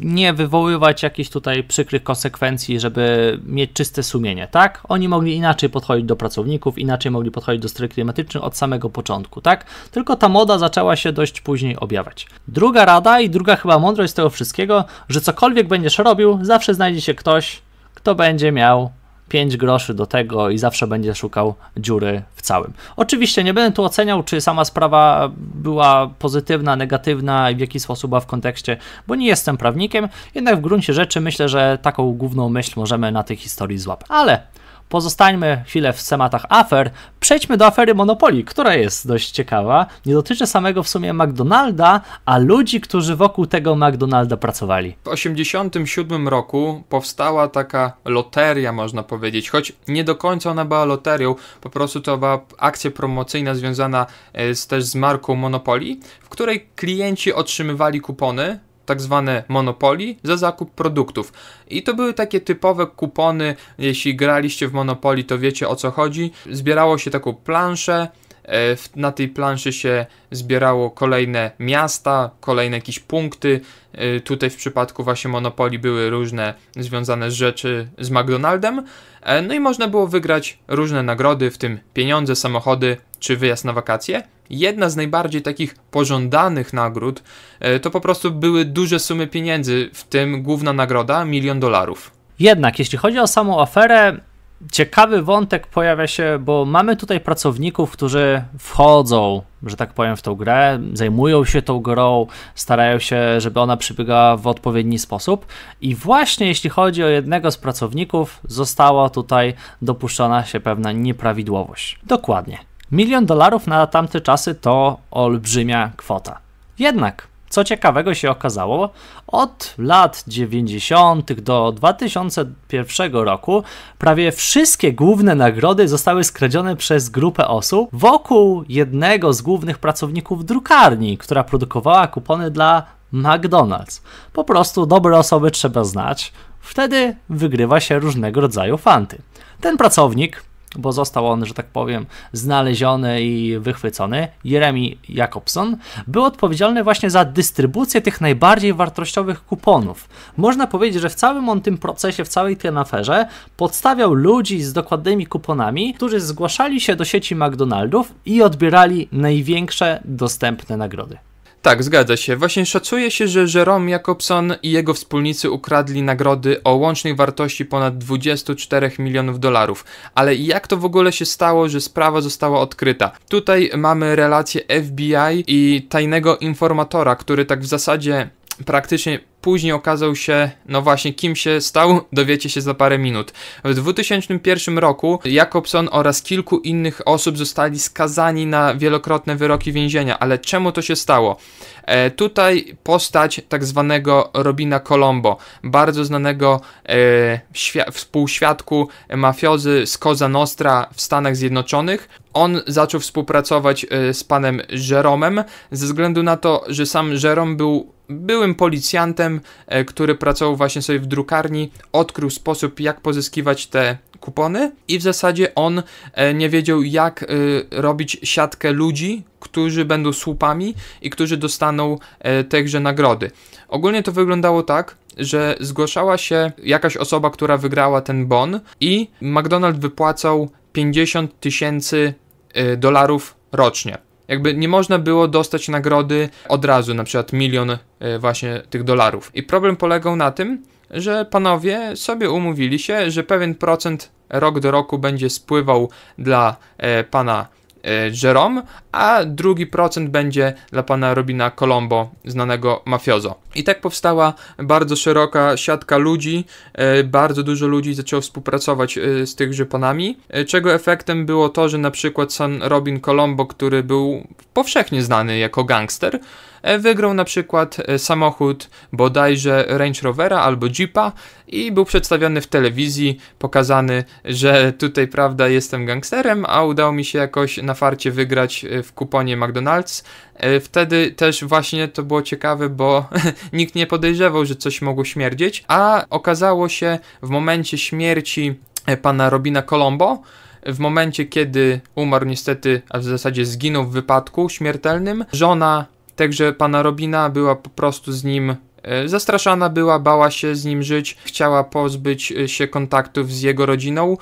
nie wywoływać jakichś tutaj przykrych konsekwencji, żeby mieć czyste sumienie, tak? Oni mogli inaczej podchodzić do pracowników, inaczej mogli podchodzić do stref klimatycznych od samego początku, tak? Tylko ta moda zaczęła się dość później objawiać. Druga rada i druga chyba mądrość z tego wszystkiego, że cokolwiek będziesz robił, zawsze znajdzie się ktoś, kto będzie miał 5 groszy do tego i zawsze będzie szukał dziury w całym. Oczywiście nie będę tu oceniał, czy sama sprawa była pozytywna, negatywna i w jaki sposób była w kontekście, bo nie jestem prawnikiem, jednak w gruncie rzeczy myślę, że taką główną myśl możemy na tej historii złapać. Ale Pozostańmy chwilę w tematach afer. Przejdźmy do afery Monopoly, która jest dość ciekawa. Nie dotyczy samego w sumie McDonalda, a ludzi, którzy wokół tego McDonalda pracowali. W 1987 roku powstała taka loteria, można powiedzieć, choć nie do końca ona była loterią, po prostu to była akcja promocyjna związana e, z, też z marką Monopoly, w której klienci otrzymywali kupony tak zwane Monopoly za zakup produktów. I to były takie typowe kupony, jeśli graliście w Monopoly, to wiecie o co chodzi. Zbierało się taką planszę, e, na tej planszy się zbierało kolejne miasta, kolejne jakieś punkty. E, tutaj w przypadku właśnie Monopoli były różne związane z rzeczy z McDonaldem. E, no i można było wygrać różne nagrody, w tym pieniądze, samochody czy wyjazd na wakacje. Jedna z najbardziej takich pożądanych nagród e, to po prostu były duże sumy pieniędzy, w tym główna nagroda milion dolarów. Jednak jeśli chodzi o samą aferę, ciekawy wątek pojawia się, bo mamy tutaj pracowników, którzy wchodzą, że tak powiem, w tą grę, zajmują się tą grą, starają się, żeby ona przebiegała w odpowiedni sposób. I właśnie jeśli chodzi o jednego z pracowników, została tutaj dopuszczona się pewna nieprawidłowość. Dokładnie. Milion dolarów na tamte czasy to olbrzymia kwota. Jednak, co ciekawego się okazało, od lat 90. do 2001 roku prawie wszystkie główne nagrody zostały skradzione przez grupę osób wokół jednego z głównych pracowników drukarni, która produkowała kupony dla McDonald's. Po prostu dobre osoby trzeba znać, wtedy wygrywa się różnego rodzaju fanty. Ten pracownik bo został on, że tak powiem, znaleziony i wychwycony, Jeremy Jacobson, był odpowiedzialny właśnie za dystrybucję tych najbardziej wartościowych kuponów. Można powiedzieć, że w całym on tym procesie, w całej tej aferze podstawiał ludzi z dokładnymi kuponami, którzy zgłaszali się do sieci McDonaldów i odbierali największe dostępne nagrody. Tak, zgadza się. Właśnie szacuje się, że Jerome Jacobson i jego wspólnicy ukradli nagrody o łącznej wartości ponad 24 milionów dolarów. Ale jak to w ogóle się stało, że sprawa została odkryta? Tutaj mamy relację FBI i tajnego informatora, który tak w zasadzie praktycznie później okazał się, no właśnie, kim się stał, [LAUGHS] dowiecie się za parę minut. W 2001 roku Jakobson oraz kilku innych osób zostali skazani na wielokrotne wyroki więzienia, ale czemu to się stało? E, tutaj postać tak zwanego Robina Colombo, bardzo znanego e, współświadku mafiozy z Koza Nostra w Stanach Zjednoczonych, on zaczął współpracować e, z panem Jeromem ze względu na to, że sam Jerom był byłym policjantem, e, który pracował właśnie sobie w drukarni, odkrył sposób, jak pozyskiwać te kupony i w zasadzie on e, nie wiedział, jak e, robić siatkę ludzi, którzy będą słupami i którzy dostaną tychże nagrody. Ogólnie to wyglądało tak, że zgłaszała się jakaś osoba, która wygrała ten bon i McDonald's wypłacał 50 tysięcy dolarów rocznie. Jakby nie można było dostać nagrody od razu, na przykład milion e, właśnie tych dolarów. I problem polegał na tym, że panowie sobie umówili się, że pewien procent rok do roku będzie spływał dla e, pana e, Jerome, a drugi procent będzie dla pana Robina Colombo, znanego mafiozo. I tak powstała bardzo szeroka siatka ludzi, e, bardzo dużo ludzi zaczęło współpracować e, z tychże panami, e, czego efektem było to, że na przykład San Robin Colombo, który był powszechnie znany jako gangster, wygrał na przykład samochód bodajże Range Rovera albo Jeepa i był przedstawiony w telewizji, pokazany, że tutaj prawda jestem gangsterem, a udało mi się jakoś na farcie wygrać w kuponie McDonald's. E, wtedy też właśnie to było ciekawe, bo [LAUGHS] nikt nie podejrzewał, że coś mogło śmierdzieć, a okazało się w momencie śmierci e, pana Robina Colombo, w momencie kiedy umarł niestety, a w zasadzie zginął w wypadku śmiertelnym, żona także pana Robina była po prostu z nim e, Zastraszana była, bała się z nim żyć, chciała pozbyć się kontaktów z jego rodziną.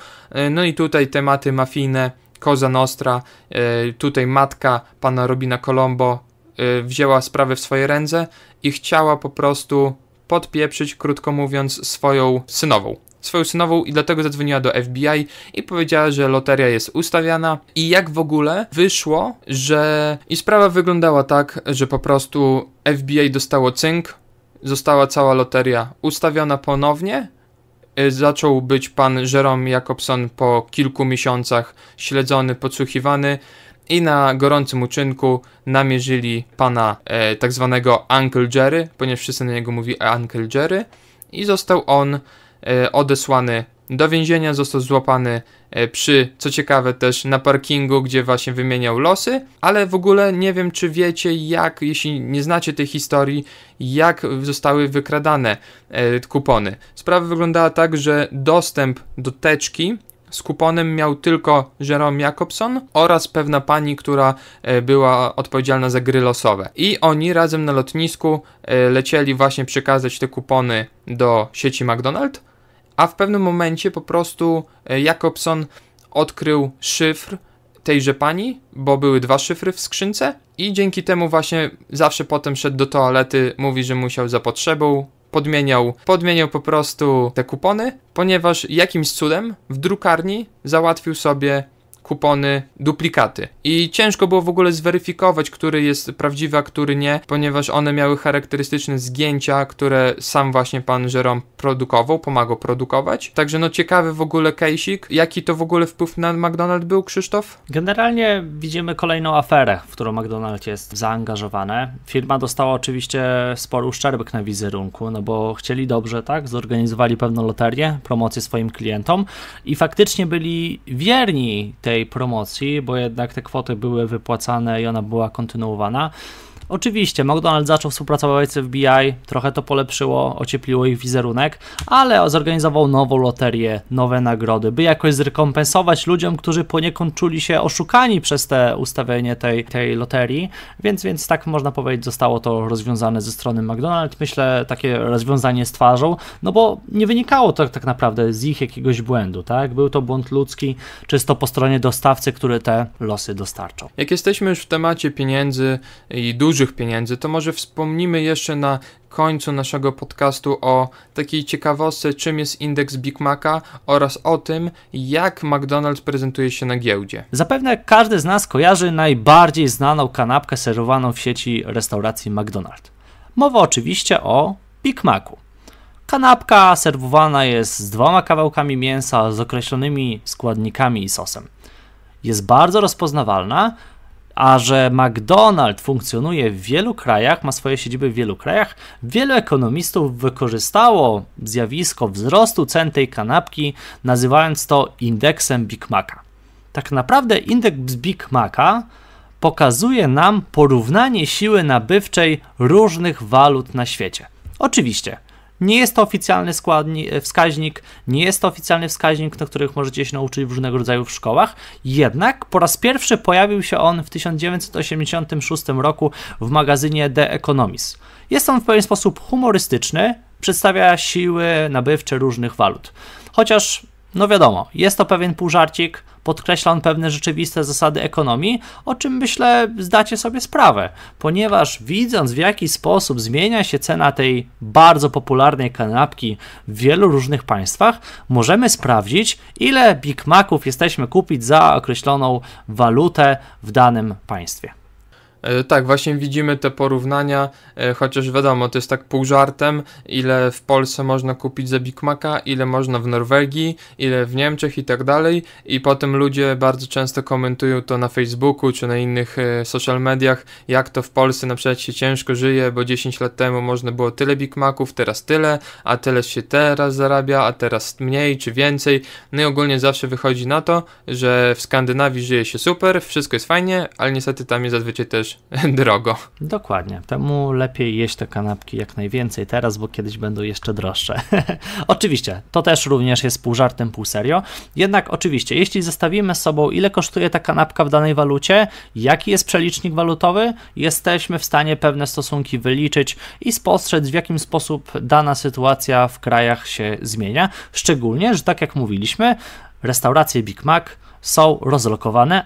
No i tutaj tematy mafijne Cosa Nostra, e, tutaj matka pana Robina Colombo e, wzięła sprawę w swoje ręce i chciała po prostu podpieprzyć, krótko mówiąc, swoją synową. Swoją synową i dlatego zadzwoniła do FBI i powiedziała, że loteria jest ustawiana. I jak w ogóle wyszło, że. I sprawa wyglądała tak, że po prostu FBI dostało cynk, została cała loteria ustawiona ponownie E, zaczął być pan Jerome Jacobson po kilku miesiącach śledzony, podsłuchiwany i na gorącym uczynku namierzyli pana e, tak zwanego Uncle Jerry, ponieważ wszyscy na niego mówi Uncle Jerry i został on e, odesłany do więzienia, został złapany e, przy, co ciekawe, też na parkingu, gdzie właśnie wymieniał losy, ale w ogóle nie wiem, czy wiecie, jak, jeśli nie znacie tej historii, jak zostały wykradane e, kupony. Sprawa wyglądała tak, że dostęp do teczki z kuponem miał tylko Jerome Jacobson oraz pewna pani, która e, była odpowiedzialna za gry losowe. I oni razem na lotnisku lecieli właśnie przekazać te kupony do sieci McDonald's a w pewnym momencie po prostu e, Jakobson odkrył szyfr tejże pani, bo były dwa szyfry w skrzynce i dzięki temu właśnie zawsze potem szedł do toalety, mówi, że musiał za potrzebą, podmieniał, podmieniał po prostu te kupony, ponieważ jakimś cudem w drukarni załatwił sobie kupony, duplikaty. I ciężko było w ogóle zweryfikować, który jest prawdziwy, a który nie, ponieważ one miały charakterystyczne zgięcia, które sam właśnie pan Jerome produkował, pomagał produkować. Także no ciekawy w ogóle case'ik. Jaki to w ogóle wpływ na McDonald's był, Krzysztof? Generalnie widzimy kolejną aferę, w którą McDonald's jest zaangażowane. Firma dostała oczywiście spory uszczerbek na wizerunku, no bo chcieli dobrze, tak? Zorganizowali pewną loterię, promocję swoim klientom i faktycznie byli wierni tej tej promocji, bo jednak te kwoty były wypłacane i ona była kontynuowana. Oczywiście McDonald's zaczął współpracować z FBI, trochę to polepszyło, ociepliło ich wizerunek, ale zorganizował nową loterię, nowe nagrody, by jakoś zrekompensować ludziom, którzy poniekąd czuli się oszukani przez te ustawienie tej, tej loterii, więc, więc tak można powiedzieć zostało to rozwiązane ze strony McDonald's. Myślę takie rozwiązanie z twarzą, no bo nie wynikało to tak naprawdę z ich jakiegoś błędu, tak? Był to błąd ludzki, czysto po stronie dostawcy, który te losy dostarczał. Jak jesteśmy już w temacie pieniędzy i dużo dużych pieniędzy, to może wspomnimy jeszcze na końcu naszego podcastu o takiej ciekawostce, czym jest indeks Big Maca oraz o tym, jak McDonald's prezentuje się na giełdzie. Zapewne każdy z nas kojarzy najbardziej znaną kanapkę serwowaną w sieci restauracji McDonald's. Mowa oczywiście o Big Macu. Kanapka serwowana jest z dwoma kawałkami mięsa z określonymi składnikami i sosem. Jest bardzo rozpoznawalna, a że McDonald's funkcjonuje w wielu krajach, ma swoje siedziby w wielu krajach, wielu ekonomistów wykorzystało zjawisko wzrostu cen tej kanapki, nazywając to indeksem Big Maca. Tak naprawdę indeks Big Maca pokazuje nam porównanie siły nabywczej różnych walut na świecie. Oczywiście, nie jest to oficjalny składni, e, wskaźnik, nie jest to oficjalny wskaźnik, na których możecie się nauczyć w różnego rodzaju w szkołach, jednak po raz pierwszy pojawił się on w 1986 roku w magazynie The Economist. Jest on w pewien sposób humorystyczny, przedstawia siły nabywcze różnych walut. Chociaż no wiadomo, jest to pewien półżarcik, podkreśla on pewne rzeczywiste zasady ekonomii, o czym myślę zdacie sobie sprawę, ponieważ widząc w jaki sposób zmienia się cena tej bardzo popularnej kanapki w wielu różnych państwach, możemy sprawdzić, ile Big Maców jesteśmy kupić za określoną walutę w danym państwie. E, tak, właśnie widzimy te porównania, e, chociaż wiadomo, to jest tak pół żartem, ile w Polsce można kupić za Big Maca, ile można w Norwegii, ile w Niemczech i tak dalej. I potem ludzie bardzo często komentują to na Facebooku czy na innych e, social mediach, jak to w Polsce na przykład się ciężko żyje, bo 10 lat temu można było tyle Big Maców, teraz tyle, a tyle się teraz zarabia, a teraz mniej czy więcej. No i ogólnie zawsze wychodzi na to, że w Skandynawii żyje się super, wszystko jest fajnie, ale niestety tam jest zazwyczaj też [LAUGHS] drogo. Dokładnie. Temu lepiej jeść te kanapki jak najwięcej teraz, bo kiedyś będą jeszcze droższe. [LAUGHS] oczywiście, to też również jest pół żartem, pół serio. Jednak oczywiście, jeśli zestawimy z sobą, ile kosztuje ta kanapka w danej walucie, jaki jest przelicznik walutowy, jesteśmy w stanie pewne stosunki wyliczyć i spostrzec, w jakim sposób dana sytuacja w krajach się zmienia. Szczególnie, że tak jak mówiliśmy, restauracje Big Mac są rozlokowane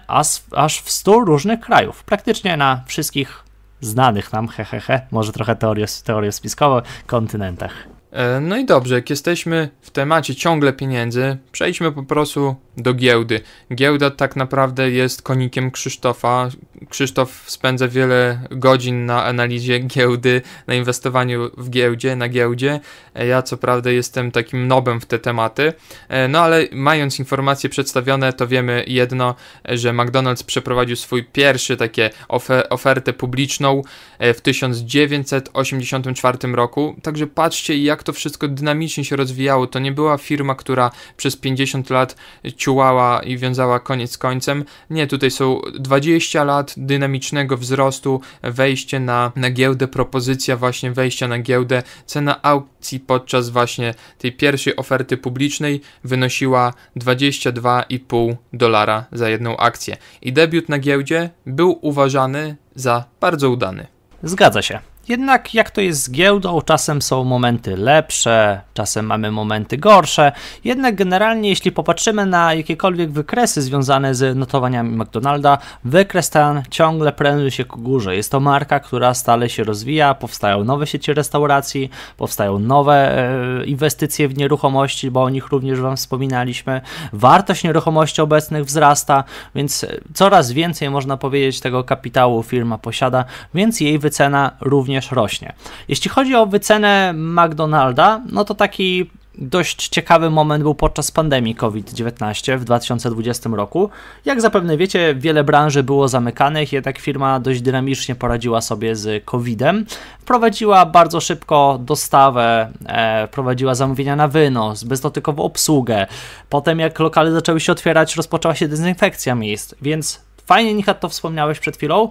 aż w 100 różnych krajów, praktycznie na wszystkich znanych nam, hehehe, he, he, może trochę teorie, teorie spiskowe, kontynentach. E, no i dobrze, jak jesteśmy w temacie ciągle pieniędzy, przejdźmy po prostu do giełdy. Giełda tak naprawdę jest konikiem Krzysztofa. Krzysztof spędza wiele godzin na analizie giełdy, na inwestowaniu w giełdzie, na giełdzie. E, ja co prawda jestem takim nobem w te tematy, e, no ale mając informacje przedstawione, to wiemy jedno, że McDonald's przeprowadził swój pierwszy takie ofer ofertę publiczną w 1984 roku. Także patrzcie jak to wszystko dynamicznie się rozwijało. To nie była firma, która przez 50 lat ciułała i wiązała koniec końcem. Nie, tutaj są 20 lat dynamicznego wzrostu, wejście na, na giełdę, propozycja właśnie wejścia na giełdę. Cena aukcji podczas właśnie tej pierwszej oferty publicznej wynosiła 22,5 dolara za jedną akcję. I debiut na giełdzie był uważany za bardzo udany. Zgadza się. Jednak jak to jest z giełdą, czasem są momenty lepsze, czasem mamy momenty gorsze. Jednak generalnie, jeśli popatrzymy na jakiekolwiek wykresy związane z notowaniami McDonalda, wykres ten ciągle pręży się ku górze. Jest to marka, która stale się rozwija, powstają nowe sieci restauracji, powstają nowe e, inwestycje w nieruchomości, bo o nich również Wam wspominaliśmy. Wartość nieruchomości obecnych wzrasta, więc e, coraz więcej można powiedzieć tego kapitału firma posiada, więc jej wycena również również rośnie. Jeśli chodzi o wycenę McDonalda, no to taki dość ciekawy moment był podczas pandemii COVID-19 w 2020 roku. Jak zapewne wiecie, wiele branży było zamykanych, jednak firma dość dynamicznie poradziła sobie z COVID-em. Wprowadziła bardzo szybko dostawę, e, prowadziła zamówienia na wynos, bezdotykową obsługę. Potem jak lokale zaczęły się otwierać, rozpoczęła się dezynfekcja miejsc, więc fajnie Nichat, to wspomniałeś przed chwilą.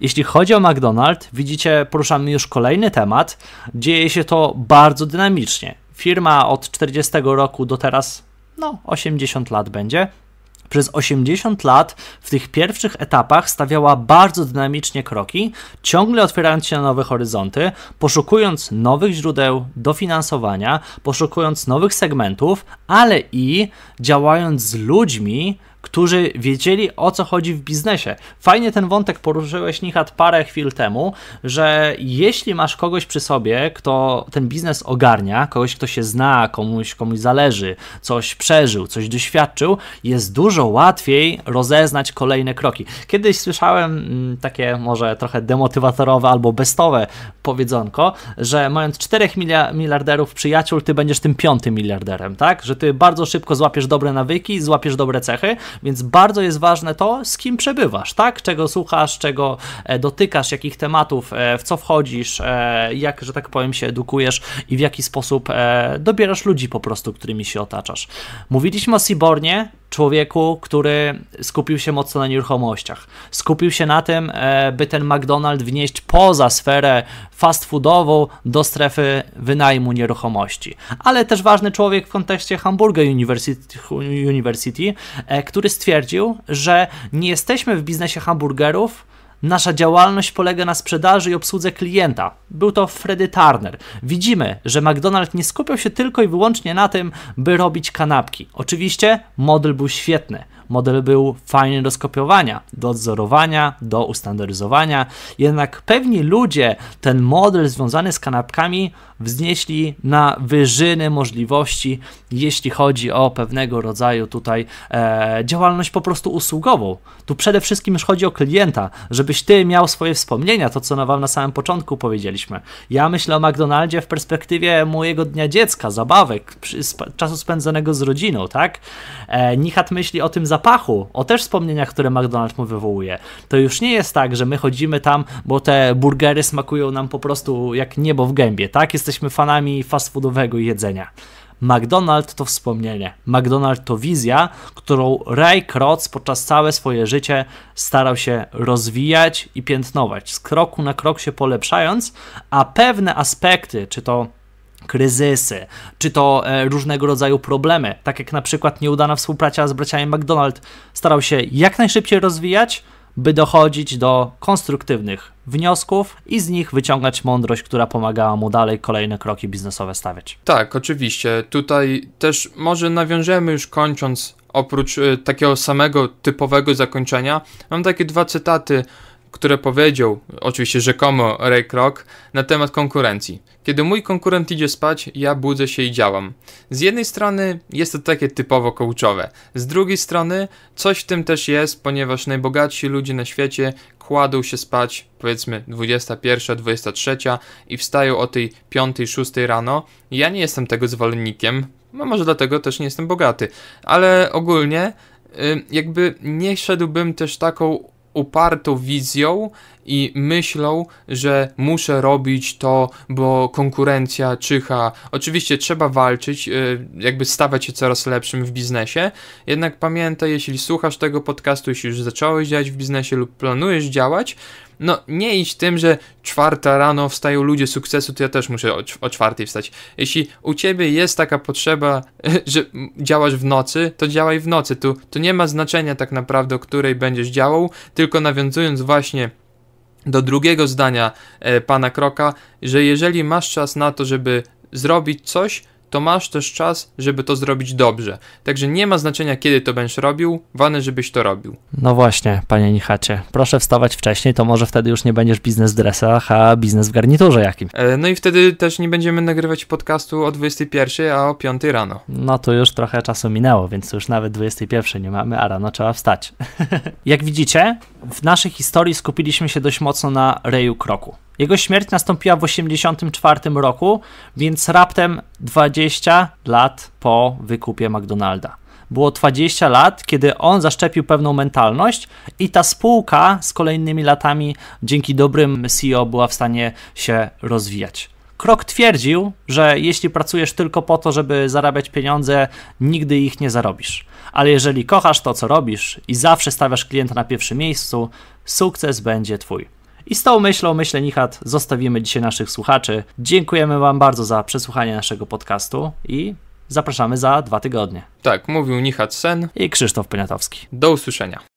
Jeśli chodzi o McDonald's, widzicie, poruszamy już kolejny temat. Dzieje się to bardzo dynamicznie. Firma od 40 roku do teraz, no 80 lat będzie, przez 80 lat w tych pierwszych etapach stawiała bardzo dynamicznie kroki, ciągle otwierając się na nowe horyzonty, poszukując nowych źródeł dofinansowania, poszukując nowych segmentów, ale i działając z ludźmi, którzy wiedzieli o co chodzi w biznesie. Fajnie ten wątek poruszyłeś, Nichat, parę chwil temu, że jeśli masz kogoś przy sobie, kto ten biznes ogarnia, kogoś, kto się zna, komuś, komuś zależy, coś przeżył, coś doświadczył, jest dużo łatwiej rozeznać kolejne kroki. Kiedyś słyszałem mm, takie może trochę demotywatorowe albo bestowe powiedzonko, że mając czterech miliarderów przyjaciół, ty będziesz tym piątym miliarderem, tak? Że ty bardzo szybko złapiesz dobre nawyki, złapiesz dobre cechy, więc bardzo jest ważne to, z kim przebywasz, tak? Czego słuchasz, czego e, dotykasz, jakich tematów, e, w co wchodzisz, e, jak, że tak powiem, się edukujesz i w jaki sposób dobierasz ludzi po prostu, którymi się otaczasz. Mówiliśmy o Sibornie, człowieku, który skupił się mocno na nieruchomościach. Skupił się na tym, e, by ten McDonald's wnieść poza sferę fast foodową do strefy wynajmu nieruchomości. Ale też ważny człowiek w kontekście Hamburger University, University e, który stwierdził, że nie jesteśmy w biznesie hamburgerów, Nasza działalność polega na sprzedaży i obsłudze klienta. Był to Freddy Turner. Widzimy, że McDonald's nie skupiał się tylko i wyłącznie na tym, by robić kanapki. Oczywiście model był świetny, model był fajny do skopiowania, do odzorowania, do ustandaryzowania. Jednak pewni ludzie ten model związany z kanapkami wznieśli na wyżyny możliwości, jeśli chodzi o pewnego rodzaju tutaj e, działalność po prostu usługową. Tu przede wszystkim już chodzi o klienta, żebyś ty miał swoje wspomnienia, to co na wam na samym początku powiedzieliśmy. Ja myślę o McDonaldzie w perspektywie mojego dnia dziecka, zabawek, czasu spędzonego z rodziną, tak? E, myśli o tym za zapachu, o też wspomnieniach, które McDonald's mu wywołuje. To już nie jest tak, że my chodzimy tam, bo te burgery smakują nam po prostu jak niebo w gębie, tak? Jesteśmy fanami fast foodowego jedzenia. McDonald to wspomnienie. McDonald to wizja, którą Ray Kroc podczas całe swoje życie starał się rozwijać i piętnować, z kroku na krok się polepszając, a pewne aspekty, czy to kryzysy, czy to e, różnego rodzaju problemy, tak jak na przykład nieudana współpraca z braciami McDonald, starał się jak najszybciej rozwijać, by dochodzić do konstruktywnych wniosków i z nich wyciągać mądrość, która pomagała mu dalej kolejne kroki biznesowe stawiać. Tak, oczywiście. Tutaj też może nawiążemy już kończąc, oprócz e, takiego samego typowego zakończenia, mam takie dwa cytaty które powiedział, oczywiście rzekomo Ray Kroc, na temat konkurencji. Kiedy mój konkurent idzie spać, ja budzę się i działam. Z jednej strony jest to takie typowo kołczowe, z drugiej strony coś w tym też jest, ponieważ najbogatsi ludzie na świecie kładą się spać powiedzmy 21, 23 i wstają o tej 5, 6 rano. Ja nie jestem tego zwolennikiem, no może dlatego też nie jestem bogaty, ale ogólnie y, jakby nie szedłbym też taką upartą wizją i myślą, że muszę robić to, bo konkurencja czyha. Oczywiście trzeba walczyć, e, jakby stawać się coraz lepszym w biznesie, jednak pamiętaj, jeśli słuchasz tego podcastu, jeśli już zacząłeś działać w biznesie lub planujesz działać, no nie iść tym, że czwarta rano wstają ludzie sukcesu, to ja też muszę o, o czwartej wstać. Jeśli u ciebie jest taka potrzeba, [LAUGHS] że działasz w nocy, to działaj w nocy. Tu, tu nie ma znaczenia tak naprawdę, o której będziesz działał, tylko nawiązując właśnie do drugiego zdania e, pana Kroka, że jeżeli masz czas na to, żeby zrobić coś, to masz też czas, żeby to zrobić dobrze. Także nie ma znaczenia, kiedy to będziesz robił, ważne, żebyś to robił. No właśnie, panie Nichacie, proszę wstawać wcześniej, to może wtedy już nie będziesz biznes w dresach, a biznes w garniturze jakim. E, no i wtedy też nie będziemy nagrywać podcastu o 21, a o 5 rano. No to już trochę czasu minęło, więc już nawet 21 nie mamy, a rano trzeba wstać. [LAUGHS] Jak widzicie, w naszej historii skupiliśmy się dość mocno na reju kroku. Jego śmierć nastąpiła w 1984 roku, więc raptem 20 lat po wykupie McDonalda. Było 20 lat, kiedy on zaszczepił pewną mentalność, i ta spółka z kolejnymi latami dzięki dobrym CEO była w stanie się rozwijać. Krok twierdził, że jeśli pracujesz tylko po to, żeby zarabiać pieniądze, nigdy ich nie zarobisz. Ale jeżeli kochasz to, co robisz i zawsze stawiasz klienta na pierwszym miejscu, sukces będzie twój. I z tą myślą, myślę Nichat, zostawimy dzisiaj naszych słuchaczy. Dziękujemy Wam bardzo za przesłuchanie naszego podcastu i zapraszamy za dwa tygodnie. Tak, mówił Nichat Sen i Krzysztof Poniatowski. Do usłyszenia.